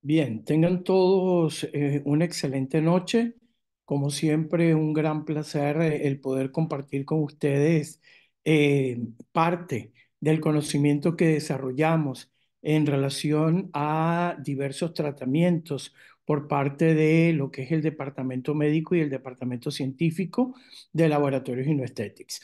Bien, tengan todos eh, una excelente noche. Como siempre, un gran placer eh, el poder compartir con ustedes eh, parte del conocimiento que desarrollamos en relación a diversos tratamientos por parte de lo que es el departamento médico y el departamento científico de Laboratorios Inoesthetics.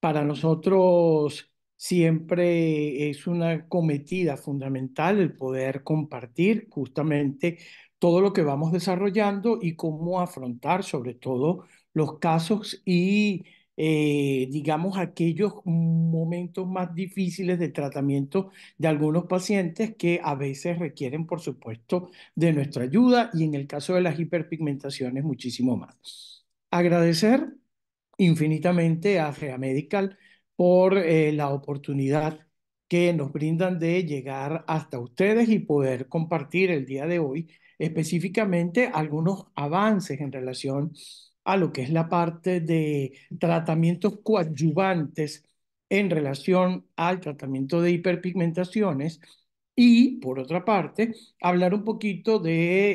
Para nosotros siempre es una cometida fundamental el poder compartir justamente todo lo que vamos desarrollando y cómo afrontar sobre todo los casos y eh, digamos aquellos momentos más difíciles de tratamiento de algunos pacientes que a veces requieren por supuesto de nuestra ayuda y en el caso de las hiperpigmentaciones muchísimo más. Agradecer infinitamente a Gea Medical por eh, la oportunidad que nos brindan de llegar hasta ustedes y poder compartir el día de hoy específicamente algunos avances en relación a lo que es la parte de tratamientos coadyuvantes en relación al tratamiento de hiperpigmentaciones y, por otra parte, hablar un poquito de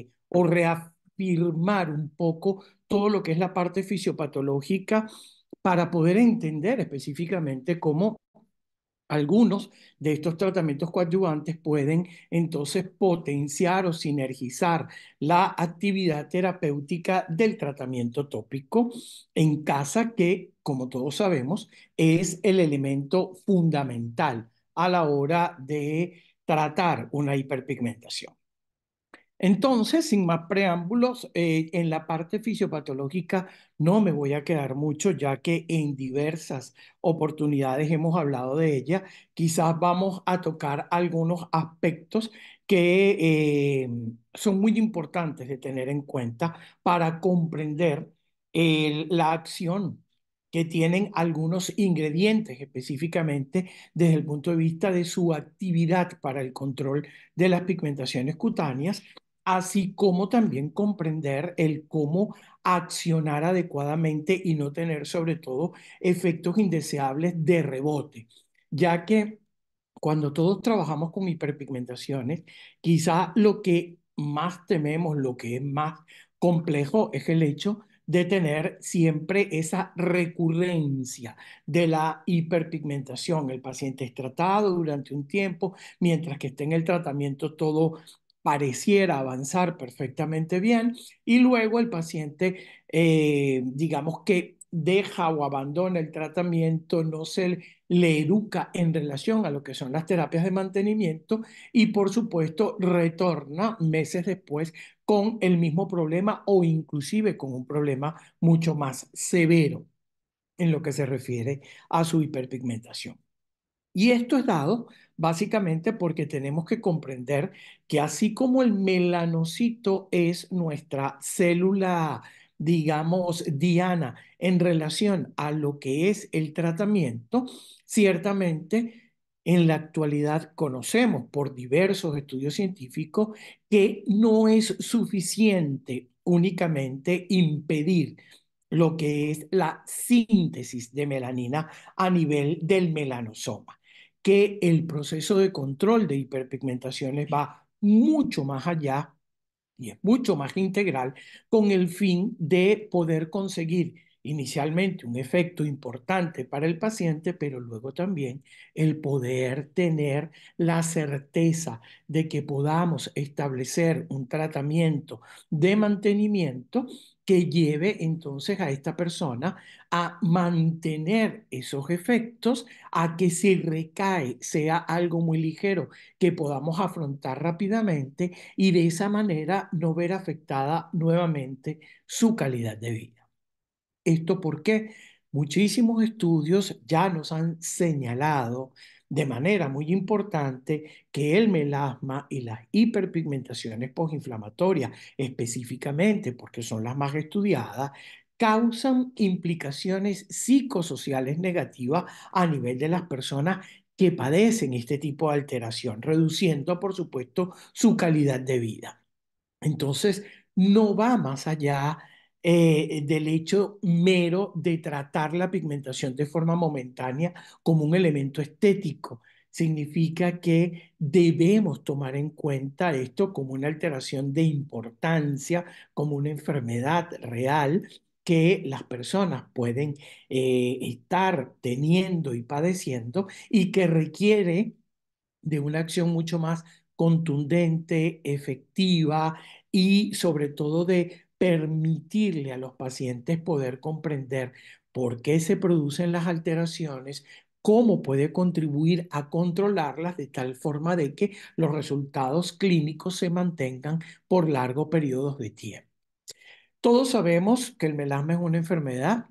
eh, o reafirmar un poco todo lo que es la parte fisiopatológica para poder entender específicamente cómo algunos de estos tratamientos coadyuvantes pueden entonces potenciar o sinergizar la actividad terapéutica del tratamiento tópico en casa, que, como todos sabemos, es el elemento fundamental a la hora de tratar una hiperpigmentación. Entonces, sin más preámbulos, eh, en la parte fisiopatológica no me voy a quedar mucho, ya que en diversas oportunidades hemos hablado de ella. Quizás vamos a tocar algunos aspectos que eh, son muy importantes de tener en cuenta para comprender la acción que tienen algunos ingredientes específicamente desde el punto de vista de su actividad para el control de las pigmentaciones cutáneas así como también comprender el cómo accionar adecuadamente y no tener sobre todo efectos indeseables de rebote, ya que cuando todos trabajamos con hiperpigmentaciones, quizá lo que más tememos, lo que es más complejo es el hecho de tener siempre esa recurrencia de la hiperpigmentación. El paciente es tratado durante un tiempo, mientras que esté en el tratamiento todo pareciera avanzar perfectamente bien y luego el paciente, eh, digamos que deja o abandona el tratamiento, no se le educa en relación a lo que son las terapias de mantenimiento y por supuesto retorna meses después con el mismo problema o inclusive con un problema mucho más severo en lo que se refiere a su hiperpigmentación. Y esto es dado básicamente porque tenemos que comprender que así como el melanocito es nuestra célula, digamos, diana en relación a lo que es el tratamiento, ciertamente en la actualidad conocemos por diversos estudios científicos que no es suficiente únicamente impedir lo que es la síntesis de melanina a nivel del melanosoma que el proceso de control de hiperpigmentaciones va mucho más allá y es mucho más integral con el fin de poder conseguir inicialmente un efecto importante para el paciente, pero luego también el poder tener la certeza de que podamos establecer un tratamiento de mantenimiento que lleve entonces a esta persona a mantener esos efectos, a que si recae sea algo muy ligero que podamos afrontar rápidamente y de esa manera no ver afectada nuevamente su calidad de vida. ¿Esto porque Muchísimos estudios ya nos han señalado de manera muy importante que el melasma y las hiperpigmentaciones postinflamatorias, específicamente porque son las más estudiadas, causan implicaciones psicosociales negativas a nivel de las personas que padecen este tipo de alteración, reduciendo, por supuesto, su calidad de vida. Entonces, no va más allá eh, eh, del hecho mero de tratar la pigmentación de forma momentánea como un elemento estético. Significa que debemos tomar en cuenta esto como una alteración de importancia, como una enfermedad real que las personas pueden eh, estar teniendo y padeciendo y que requiere de una acción mucho más contundente, efectiva y sobre todo de permitirle a los pacientes poder comprender por qué se producen las alteraciones, cómo puede contribuir a controlarlas de tal forma de que los resultados clínicos se mantengan por largos periodos de tiempo. Todos sabemos que el melasma es una enfermedad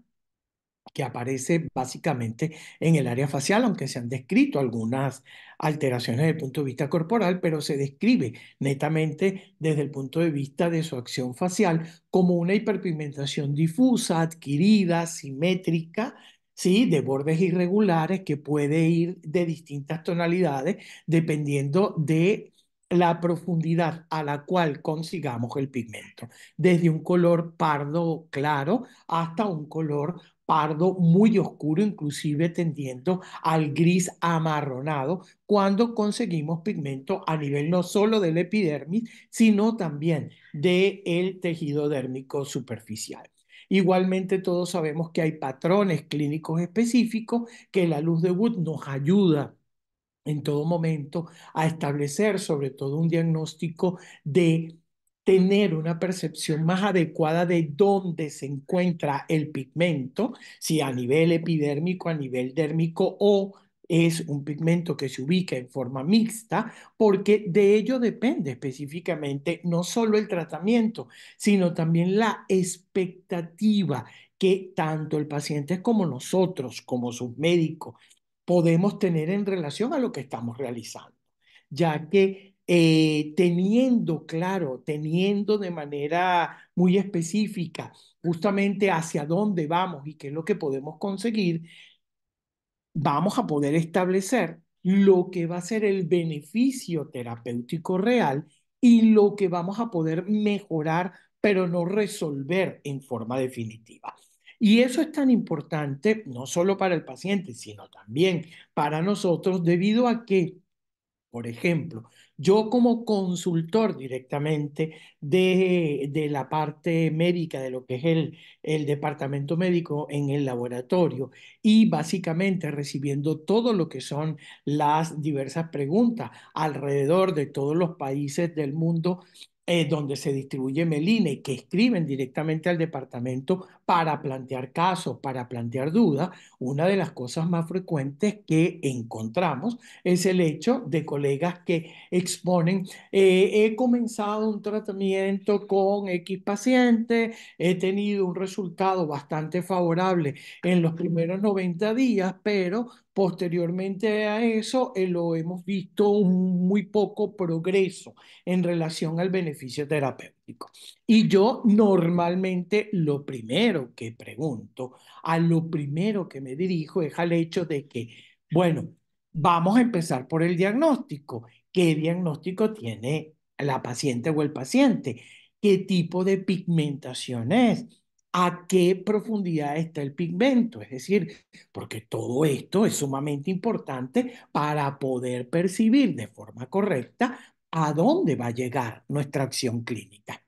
que aparece básicamente en el área facial, aunque se han descrito algunas alteraciones desde el punto de vista corporal, pero se describe netamente desde el punto de vista de su acción facial como una hiperpigmentación difusa, adquirida, simétrica, ¿sí? de bordes irregulares que puede ir de distintas tonalidades dependiendo de la profundidad a la cual consigamos el pigmento, desde un color pardo claro hasta un color pardo muy oscuro, inclusive tendiendo al gris amarronado, cuando conseguimos pigmento a nivel no solo del epidermis, sino también del el tejido dérmico superficial. Igualmente todos sabemos que hay patrones clínicos específicos que la luz de Wood nos ayuda en todo momento a establecer sobre todo un diagnóstico de tener una percepción más adecuada de dónde se encuentra el pigmento, si a nivel epidérmico, a nivel dérmico o es un pigmento que se ubica en forma mixta, porque de ello depende específicamente no solo el tratamiento, sino también la expectativa que tanto el paciente como nosotros, como sus médicos, podemos tener en relación a lo que estamos realizando, ya que eh, teniendo claro, teniendo de manera muy específica justamente hacia dónde vamos y qué es lo que podemos conseguir, vamos a poder establecer lo que va a ser el beneficio terapéutico real y lo que vamos a poder mejorar, pero no resolver en forma definitiva. Y eso es tan importante, no solo para el paciente, sino también para nosotros, debido a que, por ejemplo, yo como consultor directamente de, la parte médica, de lo que es el, el departamento médico en el laboratorio y básicamente recibiendo todo lo que son las diversas preguntas alrededor de todos los países del mundo eh, donde se distribuye Melina y que escriben directamente al departamento para plantear casos, para plantear dudas, una de las cosas más frecuentes que encontramos es el hecho de colegas que exponen, eh, he comenzado un tratamiento con X paciente, he tenido un resultado bastante favorable en los primeros 90 días, pero Posteriormente a eso, eh, lo hemos visto un muy poco progreso en relación al beneficio terapéutico. Y yo normalmente lo primero que pregunto, a lo primero que me dirijo es al hecho de que, bueno, vamos a empezar por el diagnóstico. ¿Qué diagnóstico tiene la paciente o el paciente? ¿Qué tipo de pigmentación es? a qué profundidad está el pigmento, es decir, porque todo esto es sumamente importante para poder percibir de forma correcta a dónde va a llegar nuestra acción clínica.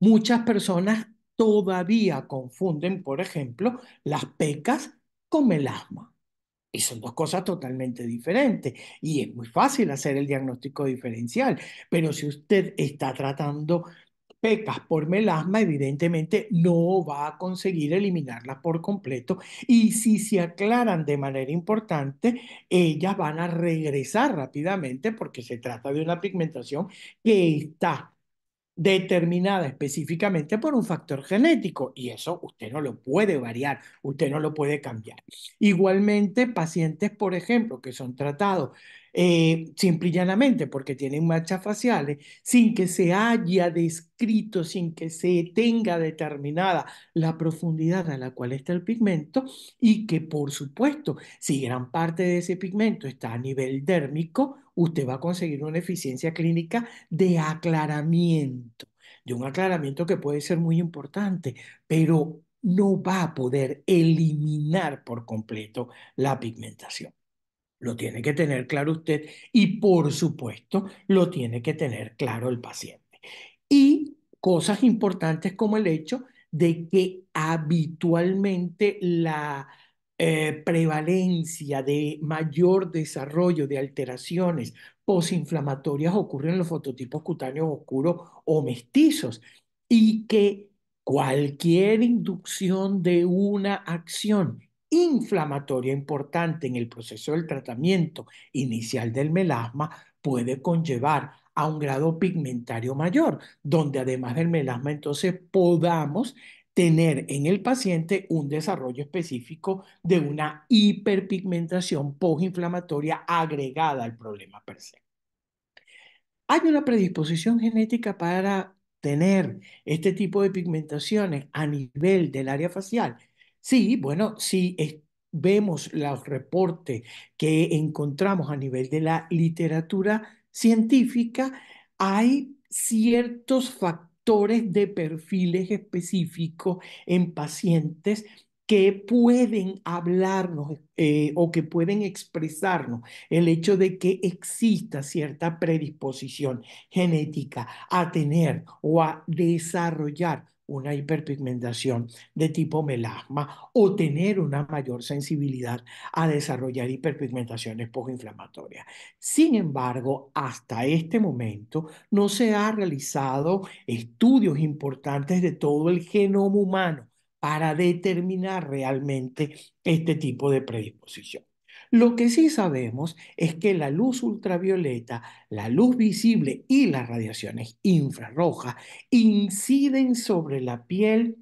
Muchas personas todavía confunden, por ejemplo, las pecas con el asma. Y son dos cosas totalmente diferentes. Y es muy fácil hacer el diagnóstico diferencial. Pero si usted está tratando pecas por melasma, evidentemente no va a conseguir eliminarlas por completo. Y si se aclaran de manera importante, ellas van a regresar rápidamente porque se trata de una pigmentación que está determinada específicamente por un factor genético y eso usted no lo puede variar, usted no lo puede cambiar. Igualmente, pacientes, por ejemplo, que son tratados eh, simple y llanamente porque tienen manchas faciales, sin que se haya descrito, sin que se tenga determinada la profundidad a la cual está el pigmento y que por supuesto, si gran parte de ese pigmento está a nivel dérmico, usted va a conseguir una eficiencia clínica de aclaramiento, de un aclaramiento que puede ser muy importante, pero no va a poder eliminar por completo la pigmentación. Lo tiene que tener claro usted y por supuesto lo tiene que tener claro el paciente. Y cosas importantes como el hecho de que habitualmente la eh, prevalencia de mayor desarrollo de alteraciones posinflamatorias ocurre en los fototipos cutáneos oscuros o mestizos y que cualquier inducción de una acción inflamatoria importante en el proceso del tratamiento inicial del melasma puede conllevar a un grado pigmentario mayor, donde además del melasma entonces podamos tener en el paciente un desarrollo específico de una hiperpigmentación postinflamatoria agregada al problema per se. Hay una predisposición genética para tener este tipo de pigmentaciones a nivel del área facial. Sí, bueno, si vemos los reportes que encontramos a nivel de la literatura científica, hay ciertos factores de perfiles específicos en pacientes que pueden hablarnos eh, o que pueden expresarnos el hecho de que exista cierta predisposición genética a tener o a desarrollar una hiperpigmentación de tipo melasma o tener una mayor sensibilidad a desarrollar hiperpigmentaciones postinflamatorias. Sin embargo, hasta este momento no se han realizado estudios importantes de todo el genoma humano para determinar realmente este tipo de predisposición. Lo que sí sabemos es que la luz ultravioleta, la luz visible y las radiaciones infrarrojas inciden sobre la piel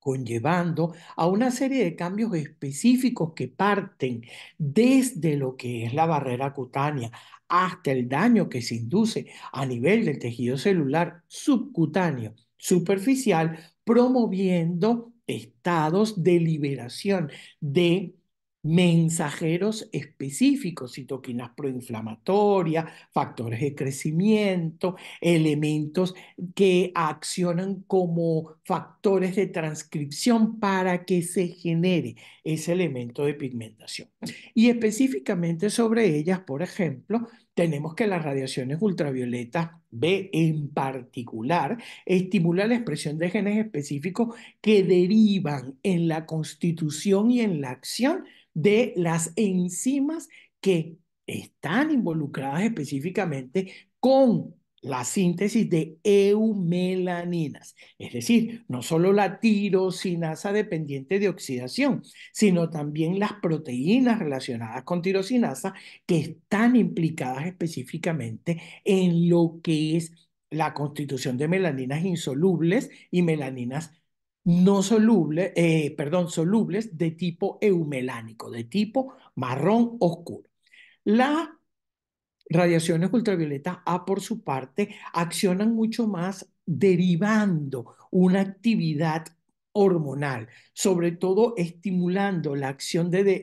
conllevando a una serie de cambios específicos que parten desde lo que es la barrera cutánea hasta el daño que se induce a nivel del tejido celular subcutáneo superficial, promoviendo estados de liberación de mensajeros específicos, citoquinas proinflamatorias, factores de crecimiento, elementos que accionan como factores de transcripción para que se genere ese elemento de pigmentación. Y específicamente sobre ellas, por ejemplo, tenemos que las radiaciones ultravioletas B en particular estimulan la expresión de genes específicos que derivan en la constitución y en la acción de las enzimas que están involucradas específicamente con la síntesis de eumelaninas, es decir, no solo la tirosinasa dependiente de oxidación, sino también las proteínas relacionadas con tirosinasa que están implicadas específicamente en lo que es la constitución de melaninas insolubles y melaninas no soluble, eh, perdón, solubles de tipo eumelánico, de tipo marrón oscuro. Las radiaciones ultravioletas A, ah, por su parte, accionan mucho más derivando una actividad hormonal, sobre todo estimulando la acción de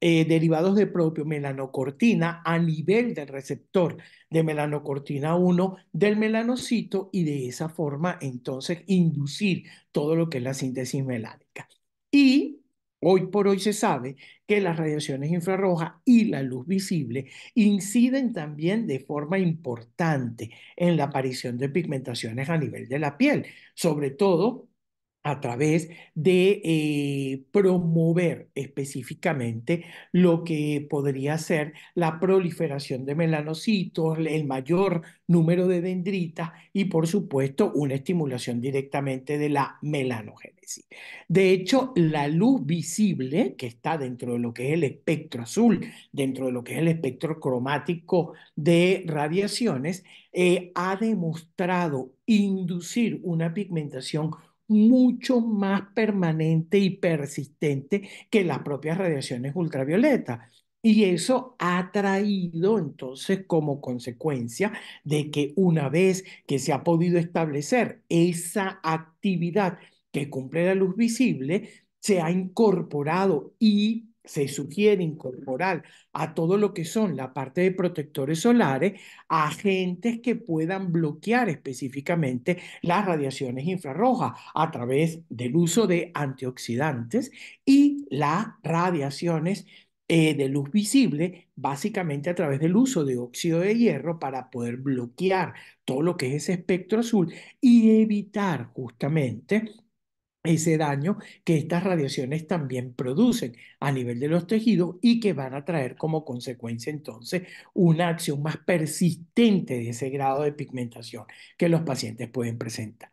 eh, derivados de propio melanocortina a nivel del receptor de melanocortina 1 del melanocito y de esa forma entonces inducir todo lo que es la síntesis melánica. Y Hoy por hoy se sabe que las radiaciones infrarrojas y la luz visible inciden también de forma importante en la aparición de pigmentaciones a nivel de la piel, sobre todo a través de eh, promover específicamente lo que podría ser la proliferación de melanocitos, el mayor número de dendritas y por supuesto una estimulación directamente de la melanogénesis. De hecho, la luz visible que está dentro de lo que es el espectro azul, dentro de lo que es el espectro cromático de radiaciones, eh, ha demostrado inducir una pigmentación mucho más permanente y persistente que las propias radiaciones ultravioletas. Y eso ha traído entonces como consecuencia de que una vez que se ha podido establecer esa actividad que cumple la luz visible, se ha incorporado y se sugiere incorporar a todo lo que son la parte de protectores solares agentes que puedan bloquear específicamente las radiaciones infrarrojas a través del uso de antioxidantes y las radiaciones eh, de luz visible, básicamente a través del uso de óxido de hierro para poder bloquear todo lo que es ese espectro azul y evitar justamente ese daño que estas radiaciones también producen a nivel de los tejidos y que van a traer como consecuencia entonces una acción más persistente de ese grado de pigmentación que los pacientes pueden presentar.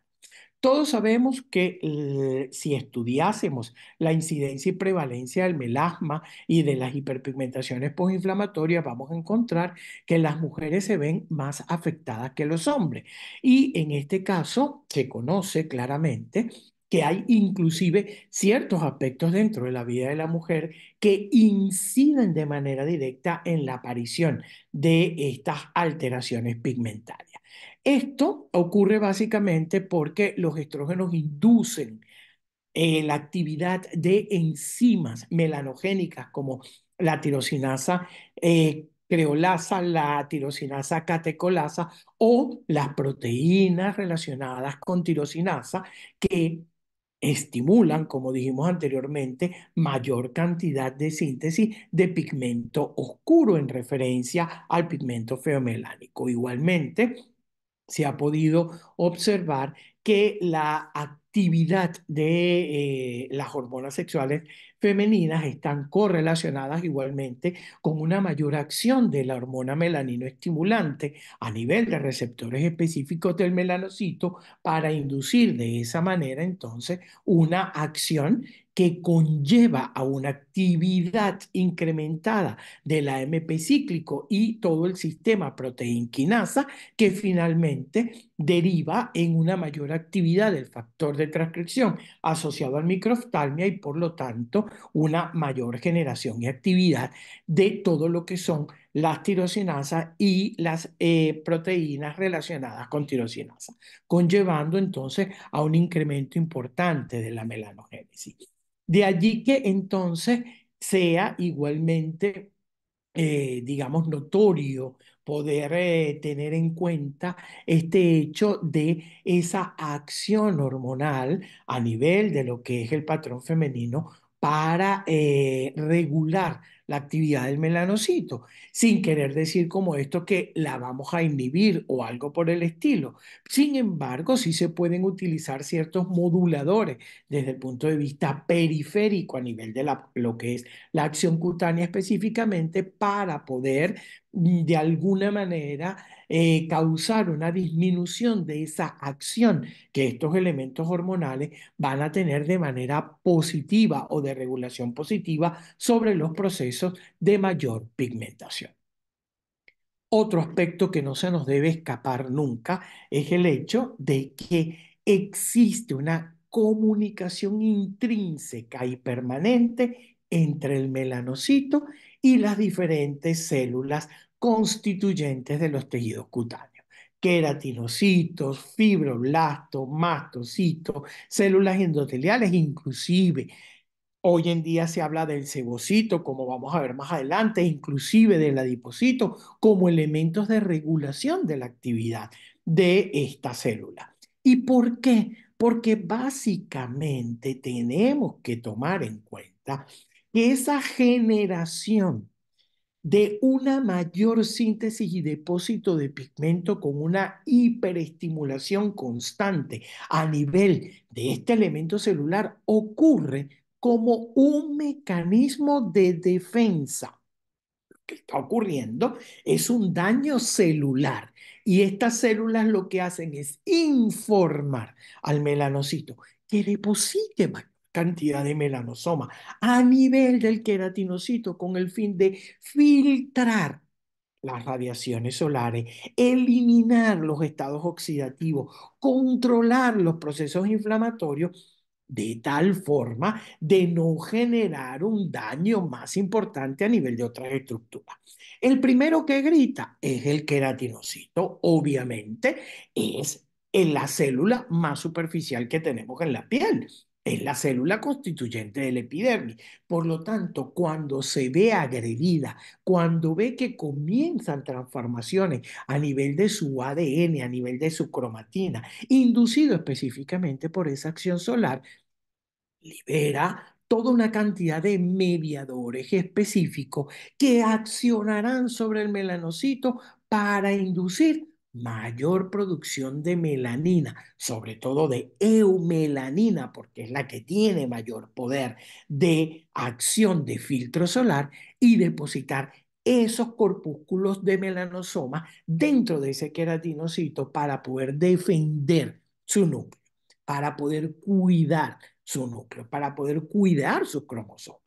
Todos sabemos que eh, si estudiásemos la incidencia y prevalencia del melasma y de las hiperpigmentaciones postinflamatorias, vamos a encontrar que las mujeres se ven más afectadas que los hombres. Y en este caso se conoce claramente que hay inclusive ciertos aspectos dentro de la vida de la mujer que inciden de manera directa en la aparición de estas alteraciones pigmentarias. Esto ocurre básicamente porque los estrógenos inducen eh, la actividad de enzimas melanogénicas como la tirosinasa eh, creolasa, la tirosinasa catecolasa o las proteínas relacionadas con tirosinasa que estimulan, como dijimos anteriormente, mayor cantidad de síntesis de pigmento oscuro en referencia al pigmento feomelánico. Igualmente, se ha podido observar que la actividad de eh, las hormonas sexuales femeninas están correlacionadas igualmente con una mayor acción de la hormona melanino estimulante a nivel de receptores específicos del melanocito para inducir de esa manera entonces una acción que conlleva a una actividad incrementada del AMP cíclico y todo el sistema proteínquinasa, que finalmente deriva en una mayor actividad del factor de transcripción asociado al microftalmia y por lo tanto una mayor generación y actividad de todo lo que son las tirosinasas y las eh, proteínas relacionadas con tirosinasa, conllevando entonces a un incremento importante de la melanogénesis. De allí que entonces sea igualmente, eh, digamos, notorio poder eh, tener en cuenta este hecho de esa acción hormonal a nivel de lo que es el patrón femenino para eh, regular la actividad del melanocito, sin querer decir como esto que la vamos a inhibir o algo por el estilo. Sin embargo, sí se pueden utilizar ciertos moduladores desde el punto de vista periférico a nivel de lo que es la acción cutánea específicamente para poder mm, de alguna manera eh, causar una disminución de esa acción que estos elementos hormonales van a tener de manera positiva o de regulación positiva sobre los procesos de mayor pigmentación. Otro aspecto que no se nos debe escapar nunca es el hecho de que existe una comunicación intrínseca y permanente entre el melanocito y las diferentes células constituyentes de los tejidos cutáneos, queratinocitos, fibroblastos, mastocitos, células endoteliales, inclusive Hoy en día se habla del cebocito, como vamos a ver más adelante, inclusive del adipocito, como elementos de regulación de la actividad de esta célula. ¿Y por qué? Porque básicamente tenemos que tomar en cuenta que esa generación de una mayor síntesis y depósito de pigmento con una hiperestimulación constante a nivel de este elemento celular ocurre como un mecanismo de defensa. Lo que está ocurriendo es un daño celular y estas células lo que hacen es informar al melanocito que deposite cantidad de melanosoma a nivel del queratinocito con el fin de filtrar las radiaciones solares, eliminar los estados oxidativos, controlar los procesos inflamatorios de tal forma de no generar un daño más importante a nivel de otras estructuras. El primero que grita es el queratinocito, obviamente, es en la célula más superficial que tenemos en la piel es la célula constituyente del epidermis. Por lo tanto, cuando se ve agredida, cuando ve que comienzan transformaciones a nivel de su ADN, a nivel de su cromatina, inducido específicamente por esa acción solar, libera toda una cantidad de mediadores específicos que accionarán sobre el melanocito para inducir mayor producción de melanina, sobre todo de eumelanina, porque es la que tiene mayor poder de acción de filtro solar y depositar esos corpúsculos de melanosoma dentro de ese queratinocito para poder defender su núcleo, para poder cuidar su núcleo, para poder cuidar su cromosomas.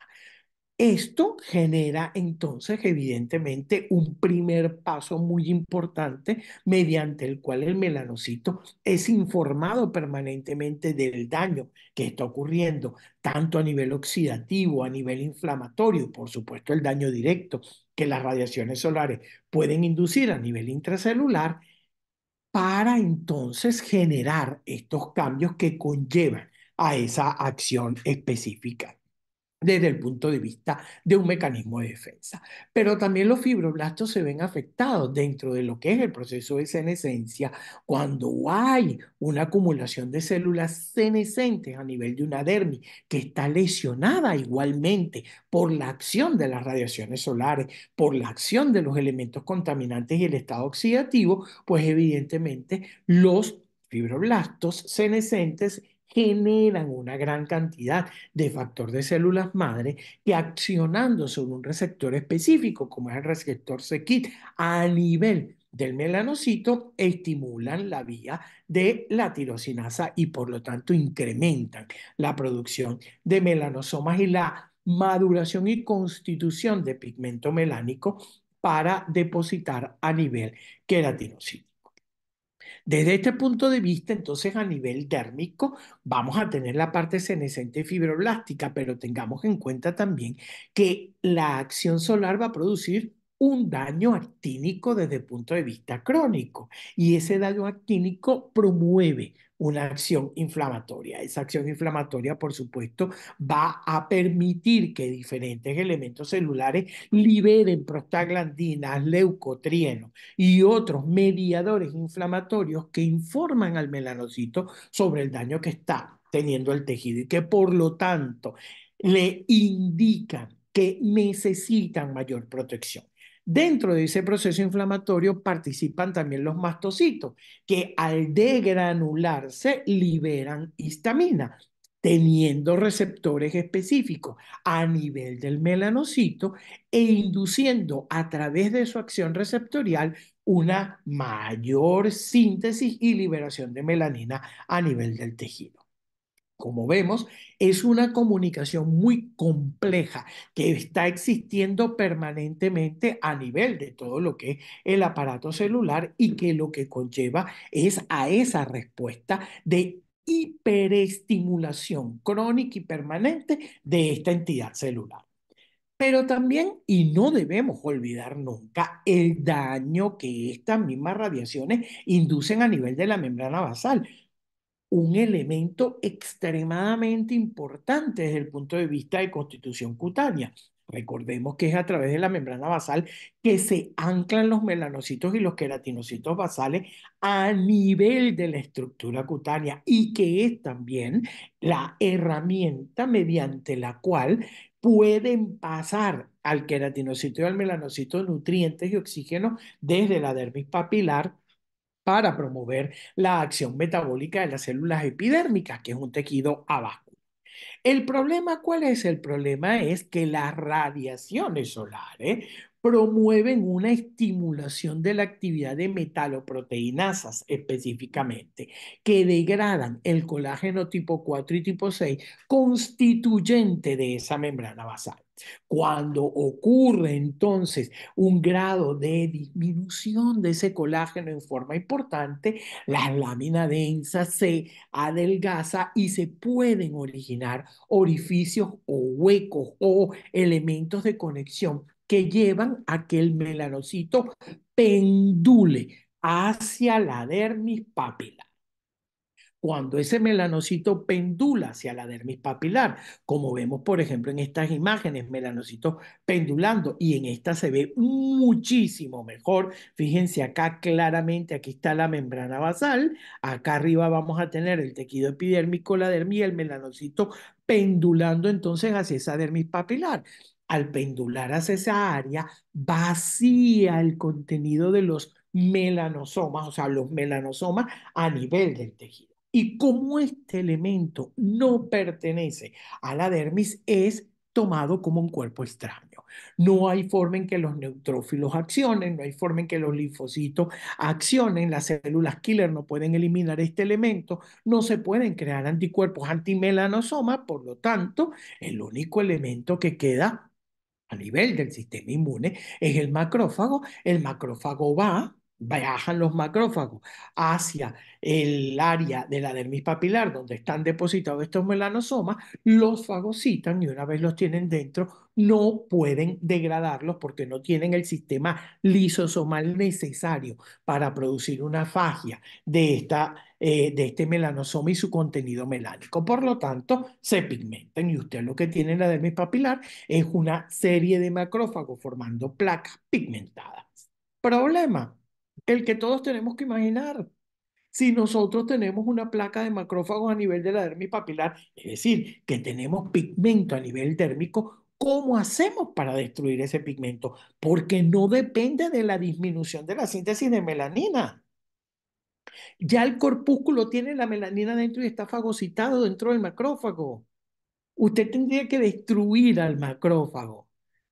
Esto genera entonces, evidentemente, un primer paso muy importante mediante el cual el melanocito es informado permanentemente del daño que está ocurriendo, tanto a nivel oxidativo, a nivel inflamatorio, por supuesto el daño directo que las radiaciones solares pueden inducir a nivel intracelular, para entonces generar estos cambios que conllevan a esa acción específica desde el punto de vista de un mecanismo de defensa. Pero también los fibroblastos se ven afectados dentro de lo que es el proceso de senescencia cuando hay una acumulación de células senescentes a nivel de una dermis que está lesionada igualmente por la acción de las radiaciones solares, por la acción de los elementos contaminantes y el estado oxidativo, pues evidentemente los fibroblastos senescentes generan una gran cantidad de factor de células madre que accionando sobre un receptor específico, como es el receptor sequit a nivel del melanocito, estimulan la vía de la tirosinasa y por lo tanto incrementan la producción de melanosomas y la maduración y constitución de pigmento melánico para depositar a nivel queratinocito. Desde este punto de vista, entonces a nivel térmico, vamos a tener la parte senescente fibroblástica, pero tengamos en cuenta también que la acción solar va a producir un daño actínico desde el punto de vista crónico y ese daño actínico promueve una acción inflamatoria. Esa acción inflamatoria, por supuesto, va a permitir que diferentes elementos celulares liberen prostaglandinas, leucotrienos y otros mediadores inflamatorios que informan al melanocito sobre el daño que está teniendo el tejido y que por lo tanto le indican que necesitan mayor protección. Dentro de ese proceso inflamatorio participan también los mastocitos, que al degranularse liberan histamina, teniendo receptores específicos a nivel del melanocito e induciendo a través de su acción receptorial una mayor síntesis y liberación de melanina a nivel del tejido como vemos, es una comunicación muy compleja que está existiendo permanentemente a nivel de todo lo que es el aparato celular y que lo que conlleva es a esa respuesta de hiperestimulación crónica y permanente de esta entidad celular. Pero también, y no debemos olvidar nunca, el daño que estas mismas radiaciones inducen a nivel de la membrana basal un elemento extremadamente importante desde el punto de vista de constitución cutánea. Recordemos que es a través de la membrana basal que se anclan los melanocitos y los queratinocitos basales a nivel de la estructura cutánea y que es también la herramienta mediante la cual pueden pasar al queratinocito y al melanocito nutrientes y oxígeno desde la dermis papilar para promover la acción metabólica de las células epidérmicas, que es un tejido abajo. El problema, ¿cuál es el problema? Es que las radiaciones solares promueven una estimulación de la actividad de metaloproteinasas específicamente, que degradan el colágeno tipo 4 y tipo 6 constituyente de esa membrana basal. Cuando ocurre entonces un grado de disminución de ese colágeno en forma importante, la lámina densa se adelgaza y se pueden originar orificios o huecos o elementos de conexión que llevan a que el melanocito pendule hacia la dermis papilar. Cuando ese melanocito pendula hacia la dermis papilar, como vemos por ejemplo en estas imágenes, melanocito pendulando y en esta se ve muchísimo mejor. Fíjense acá claramente, aquí está la membrana basal, acá arriba vamos a tener el tejido epidérmico, la dermis, el melanocito pendulando entonces hacia esa dermis papilar al pendular hacia esa área, vacía el contenido de los melanosomas, o sea, los melanosomas a nivel del tejido. Y como este elemento no pertenece a la dermis, es tomado como un cuerpo extraño. No hay forma en que los neutrófilos accionen, no hay forma en que los linfocitos accionen, las células killer no pueden eliminar este elemento, no se pueden crear anticuerpos antimelanosomas, por lo tanto, el único elemento que queda a nivel del sistema inmune es el macrófago. El macrófago va, viajan los macrófagos hacia el área de la dermis papilar donde están depositados estos melanosomas, los fagocitan y una vez los tienen dentro no pueden degradarlos porque no tienen el sistema lisosomal necesario para producir una fagia de esta eh, de este melanosoma y su contenido melánico. Por lo tanto, se pigmentan y usted lo que tiene en la dermis papilar es una serie de macrófagos formando placas pigmentadas. Problema, el que todos tenemos que imaginar. Si nosotros tenemos una placa de macrófagos a nivel de la dermis papilar, es decir, que tenemos pigmento a nivel térmico, ¿Cómo hacemos para destruir ese pigmento? Porque no depende de la disminución de la síntesis de melanina. Ya el corpúsculo tiene la melanina dentro y está fagocitado dentro del macrófago. Usted tendría que destruir al macrófago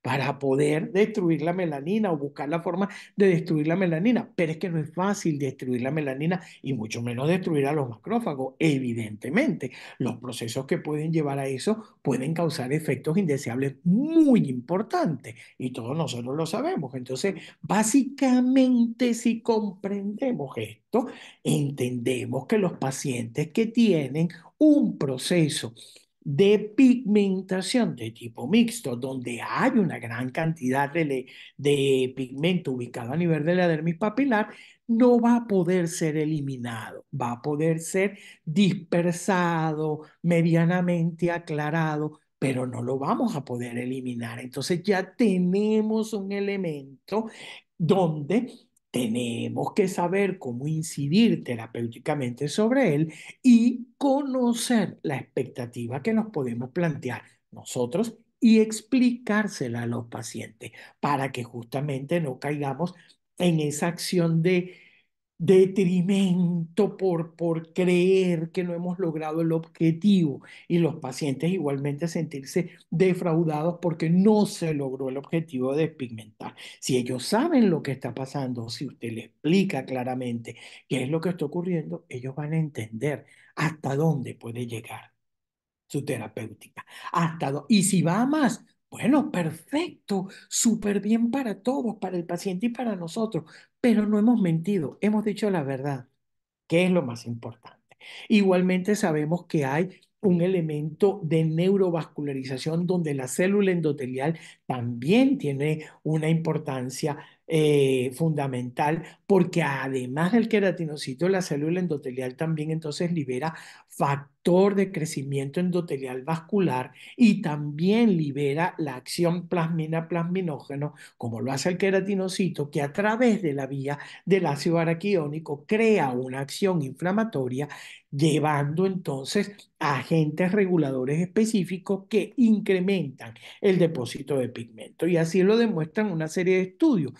para poder destruir la melanina o buscar la forma de destruir la melanina. Pero es que no es fácil destruir la melanina y mucho menos destruir a los macrófagos, evidentemente. Los procesos que pueden llevar a eso pueden causar efectos indeseables muy importantes y todos nosotros lo sabemos. Entonces, básicamente si comprendemos esto, entendemos que los pacientes que tienen un proceso de pigmentación de tipo mixto, donde hay una gran cantidad de, de pigmento ubicado a nivel de la dermis papilar, no va a poder ser eliminado, va a poder ser dispersado, medianamente aclarado, pero no lo vamos a poder eliminar. Entonces ya tenemos un elemento donde tenemos que saber cómo incidir terapéuticamente sobre él y conocer la expectativa que nos podemos plantear nosotros y explicársela a los pacientes para que justamente no caigamos en esa acción de detrimento por, por creer que no hemos logrado el objetivo y los pacientes igualmente sentirse defraudados porque no se logró el objetivo de pigmentar Si ellos saben lo que está pasando, si usted le explica claramente qué es lo que está ocurriendo, ellos van a entender hasta dónde puede llegar su terapéutica. Hasta y si va más, bueno, perfecto, súper bien para todos, para el paciente y para nosotros, pero no hemos mentido, hemos dicho la verdad, que es lo más importante. Igualmente sabemos que hay un elemento de neurovascularización donde la célula endotelial también tiene una importancia eh, fundamental porque además del queratinocito, la célula endotelial también entonces libera factor de crecimiento endotelial vascular y también libera la acción plasmina-plasminógeno, como lo hace el queratinocito, que a través de la vía del ácido araquiónico crea una acción inflamatoria, llevando entonces a agentes reguladores específicos que incrementan el depósito de y así lo demuestran una serie de estudios.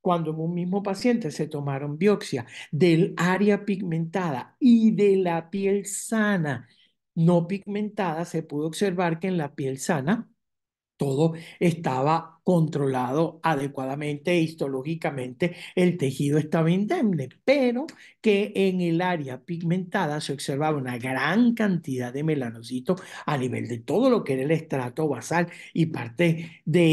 Cuando en un mismo paciente se tomaron biopsia del área pigmentada y de la piel sana no pigmentada, se pudo observar que en la piel sana todo estaba controlado adecuadamente e histológicamente, el tejido estaba indemne, pero que en el área pigmentada se observaba una gran cantidad de melanocitos a nivel de todo lo que era el estrato basal y parte de,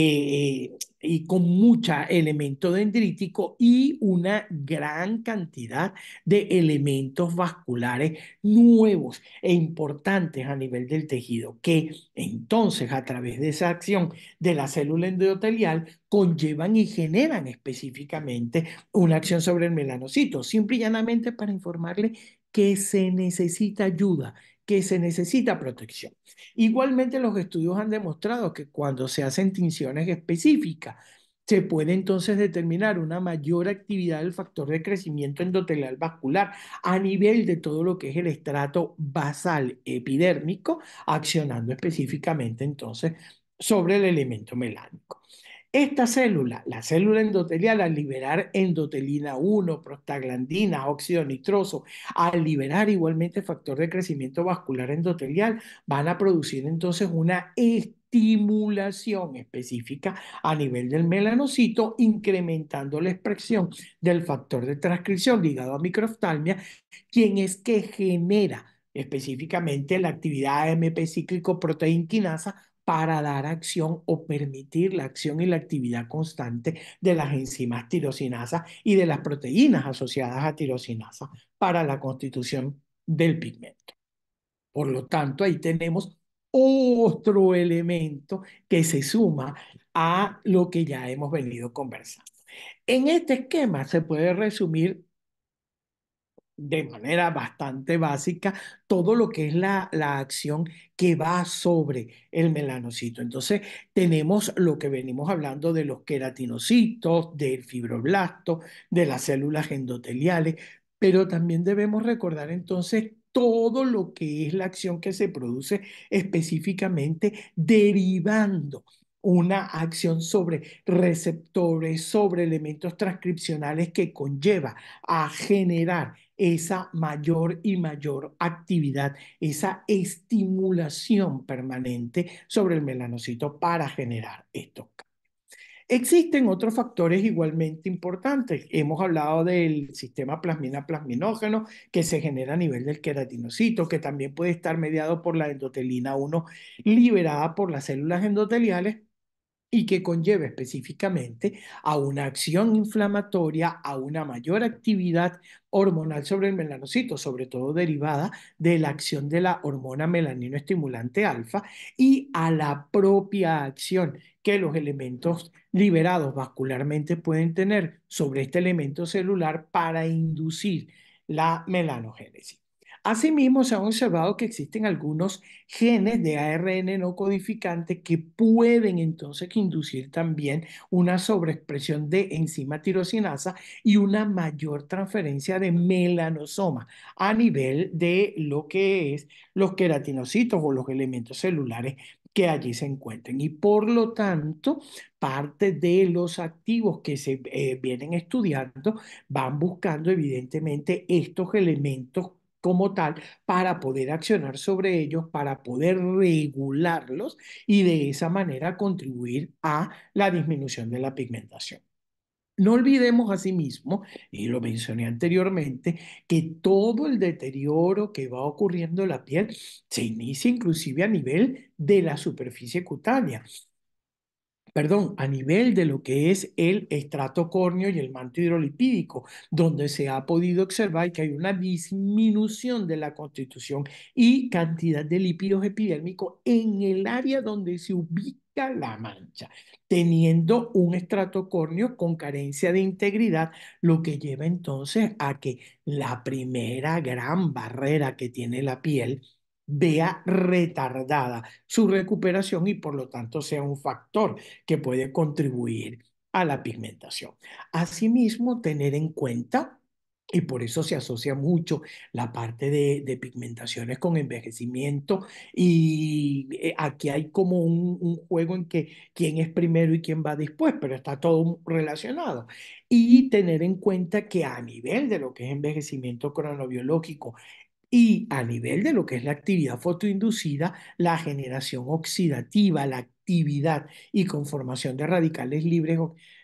eh, y con mucha elemento dendrítico y una gran cantidad de elementos vasculares nuevos e importantes a nivel del tejido, que entonces a través de esa acción de la célula endotelial conllevan y generan específicamente una acción sobre el melanocito, simple y llanamente para informarle que se necesita ayuda que se necesita protección. Igualmente los estudios han demostrado que cuando se hacen tinciones específicas, se puede entonces determinar una mayor actividad del factor de crecimiento endotelial vascular a nivel de todo lo que es el estrato basal epidérmico, accionando específicamente entonces sobre el elemento melánico. Esta célula, la célula endotelial, al liberar endotelina 1, prostaglandina, óxido nitroso, al liberar igualmente factor de crecimiento vascular endotelial, van a producir entonces una estimulación específica a nivel del melanocito, incrementando la expresión del factor de transcripción ligado a microftalmia, quien es que genera específicamente la actividad AMP cíclico proteín-quinasa para dar acción o permitir la acción y la actividad constante de las enzimas tirosinasas y de las proteínas asociadas a tirosinasa para la constitución del pigmento. Por lo tanto, ahí tenemos otro elemento que se suma a lo que ya hemos venido conversando. En este esquema se puede resumir de manera bastante básica todo lo que es la, acción que va sobre el melanocito. Entonces tenemos lo que venimos hablando de los queratinocitos, del fibroblasto, de las células endoteliales, pero también debemos recordar entonces todo lo que es la acción que se produce específicamente derivando una acción sobre receptores, sobre elementos transcripcionales que conlleva a generar esa mayor y mayor actividad, esa estimulación permanente sobre el melanocito para generar estos cambios. Existen otros factores igualmente importantes. Hemos hablado del sistema plasmina-plasminógeno que se genera a nivel del queratinocito, que también puede estar mediado por la endotelina 1 liberada por las células endoteliales, y que conlleva específicamente a una acción inflamatoria, a una mayor actividad hormonal sobre el melanocito, sobre todo derivada de la acción de la hormona melanino estimulante alfa y a la propia acción que los elementos liberados vascularmente pueden tener sobre este elemento celular para inducir la melanogénesis. Asimismo, se ha observado que existen algunos genes de ARN no codificante que pueden entonces inducir también una sobreexpresión de enzima tirosinasa y una mayor transferencia de melanosoma a nivel de lo que es los queratinocitos o los elementos celulares que allí se encuentren. Y por lo tanto, parte de los activos que se eh, vienen estudiando van buscando evidentemente estos elementos como tal para poder accionar sobre ellos, para poder regularlos y de esa manera contribuir a la disminución de la pigmentación. No olvidemos asimismo, y lo mencioné anteriormente, que todo el deterioro que va ocurriendo en la piel se inicia inclusive a nivel de la superficie cutánea perdón, a nivel de lo que es el estrato córneo y el manto hidrolipídico, donde se ha podido observar que hay una disminución de la constitución y cantidad de lípidos epidérmicos en el área donde se ubica la mancha, teniendo un estrato córneo con carencia de integridad, lo que lleva entonces a que la primera gran barrera que tiene la piel vea retardada su recuperación y por lo tanto sea un factor que puede contribuir a la pigmentación. Asimismo, tener en cuenta y por eso se asocia mucho la parte de, pigmentaciones con envejecimiento. Y eh, aquí hay como un, un, juego en que quién es primero y quién va después, pero está todo relacionado. Y tener en cuenta que a nivel de lo que es envejecimiento cronobiológico y a nivel de lo que es la actividad fotoinducida, la generación oxidativa, la actividad y conformación de radicales libres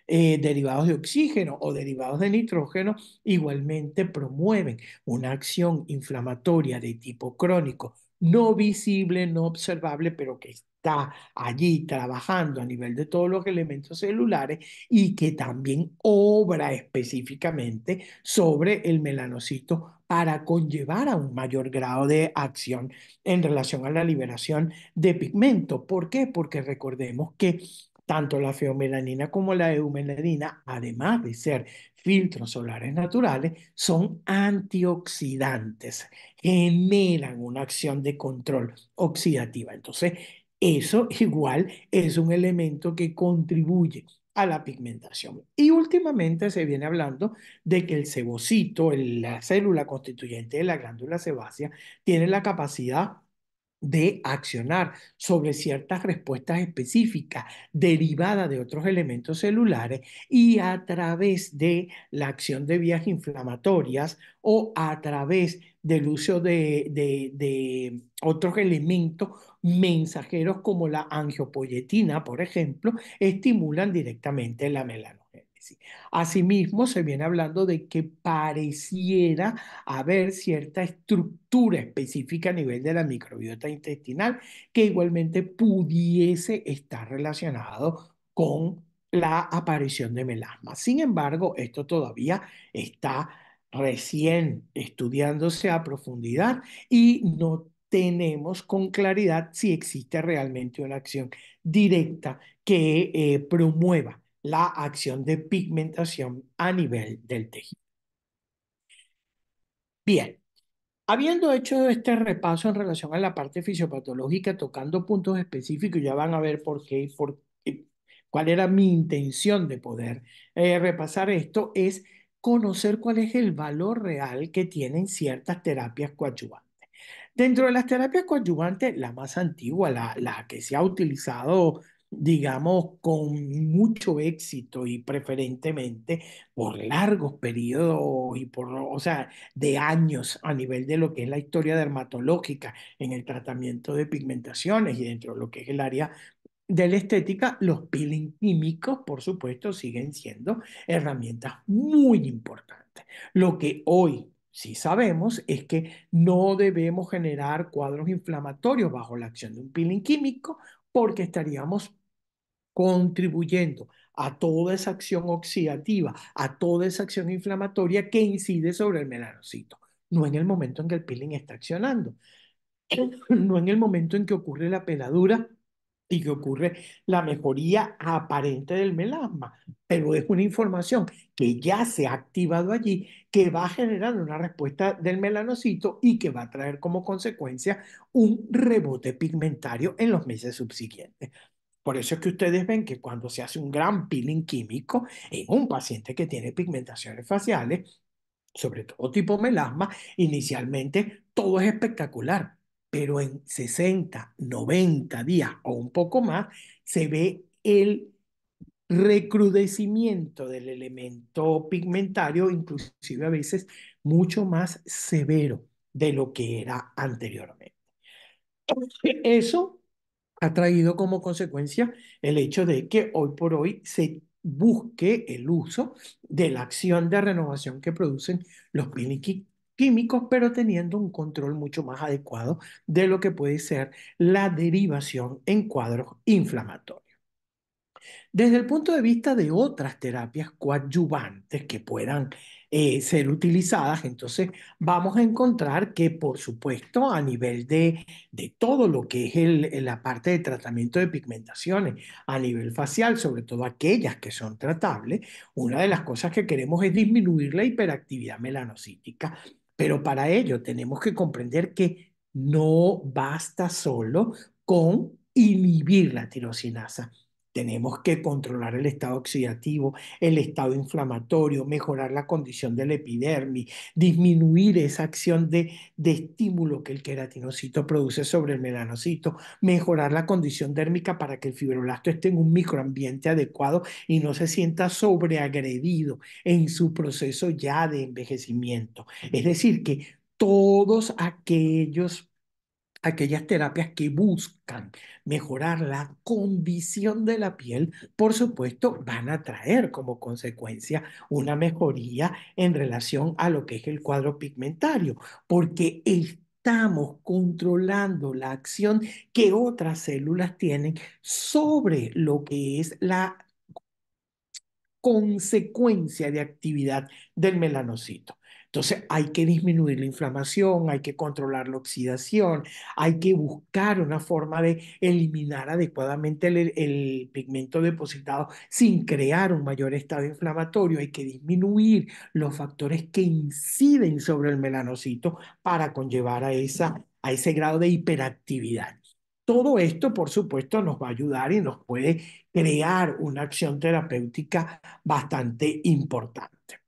eh, derivados de oxígeno o derivados de nitrógeno igualmente promueven una acción inflamatoria de tipo crónico, no visible, no observable, pero que está allí trabajando a nivel de todos los elementos celulares y que también obra específicamente sobre el melanocito para conllevar a un mayor grado de acción en relación a la liberación de pigmento. ¿Por qué? Porque recordemos que tanto la feomelanina como la eumelanina, además de ser filtros solares naturales, son antioxidantes, generan una acción de control oxidativa. Entonces, eso igual es un elemento que contribuye a la pigmentación. Y últimamente se viene hablando de que el cebocito, la célula constituyente de la glándula sebácea, tiene la capacidad de accionar sobre ciertas respuestas específicas derivadas de otros elementos celulares y a través de la acción de vías inflamatorias o a través del uso de, otros elementos mensajeros como la angiopoyetina, por ejemplo, estimulan directamente la melanogénesis. Asimismo, se viene hablando de que pareciera haber cierta estructura específica a nivel de la microbiota intestinal que igualmente pudiese estar relacionado con la aparición de melasma. Sin embargo, esto todavía está recién estudiándose a profundidad y no tenemos con claridad si existe realmente una acción directa que eh, promueva la acción de pigmentación a nivel del tejido. Bien, habiendo hecho este repaso en relación a la parte fisiopatológica, tocando puntos específicos, ya van a ver por qué, por cuál era mi intención de poder eh, repasar esto, es conocer cuál es el valor real que tienen ciertas terapias coadyuvantes. Dentro de las terapias coadyuvantes, la más antigua, la, que se ha utilizado, digamos, con mucho éxito y preferentemente por largos periodos y por, o sea, de años a nivel de lo que es la historia dermatológica en el tratamiento de pigmentaciones y dentro de lo que es el área de la estética, los peeling químicos, por supuesto, siguen siendo herramientas muy importantes. Lo que hoy sí sabemos es que no debemos generar cuadros inflamatorios bajo la acción de un peeling químico porque estaríamos contribuyendo a toda esa acción oxidativa, a toda esa acción inflamatoria que incide sobre el melanocito, no en el momento en que el peeling está accionando, no en el momento en que ocurre la peladura y que ocurre la mejoría aparente del melasma, pero es una información que ya se ha activado allí, que va generando una respuesta del melanocito y que va a traer como consecuencia un rebote pigmentario en los meses subsiguientes. Por eso es que ustedes ven que cuando se hace un gran peeling químico en un paciente que tiene pigmentaciones faciales, sobre todo tipo melasma, inicialmente todo es espectacular, pero en 60, 90 días o un poco más se ve el recrudecimiento del elemento pigmentario, inclusive a veces mucho más severo de lo que era anteriormente. Eso ha traído como consecuencia el hecho de que hoy por hoy se busque el uso de la acción de renovación que producen los químicos, pero teniendo un control mucho más adecuado de lo que puede ser la derivación en cuadros inflamatorios. Desde el punto de vista de otras terapias coadyuvantes que puedan eh, ser utilizadas, entonces vamos a encontrar que, por supuesto, a nivel de, todo lo que es la parte de tratamiento de pigmentaciones a nivel facial, sobre todo aquellas que son tratables, una de las cosas que queremos es disminuir la hiperactividad melanocítica pero para ello tenemos que comprender que no basta solo con inhibir la tirosinasa. Tenemos que controlar el estado oxidativo, el estado inflamatorio, mejorar la condición del epidermis, disminuir esa acción de, estímulo que el queratinocito produce sobre el melanocito, mejorar la condición dérmica para que el fibroblasto esté en un microambiente adecuado y no se sienta sobreagredido en su proceso ya de envejecimiento. Es decir, que todos aquellos aquellas terapias que buscan mejorar la condición de la piel, por supuesto, van a traer como consecuencia una mejoría en relación a lo que es el cuadro pigmentario, porque estamos controlando la acción que otras células tienen sobre lo que es la consecuencia de actividad del melanocito. Entonces hay que disminuir la inflamación, hay que controlar la oxidación, hay que buscar una forma de eliminar adecuadamente el, pigmento depositado sin crear un mayor estado inflamatorio, hay que disminuir los factores que inciden sobre el melanocito para conllevar a ese grado de hiperactividad. Todo esto, por supuesto, nos va a ayudar y nos puede crear una acción terapéutica bastante importante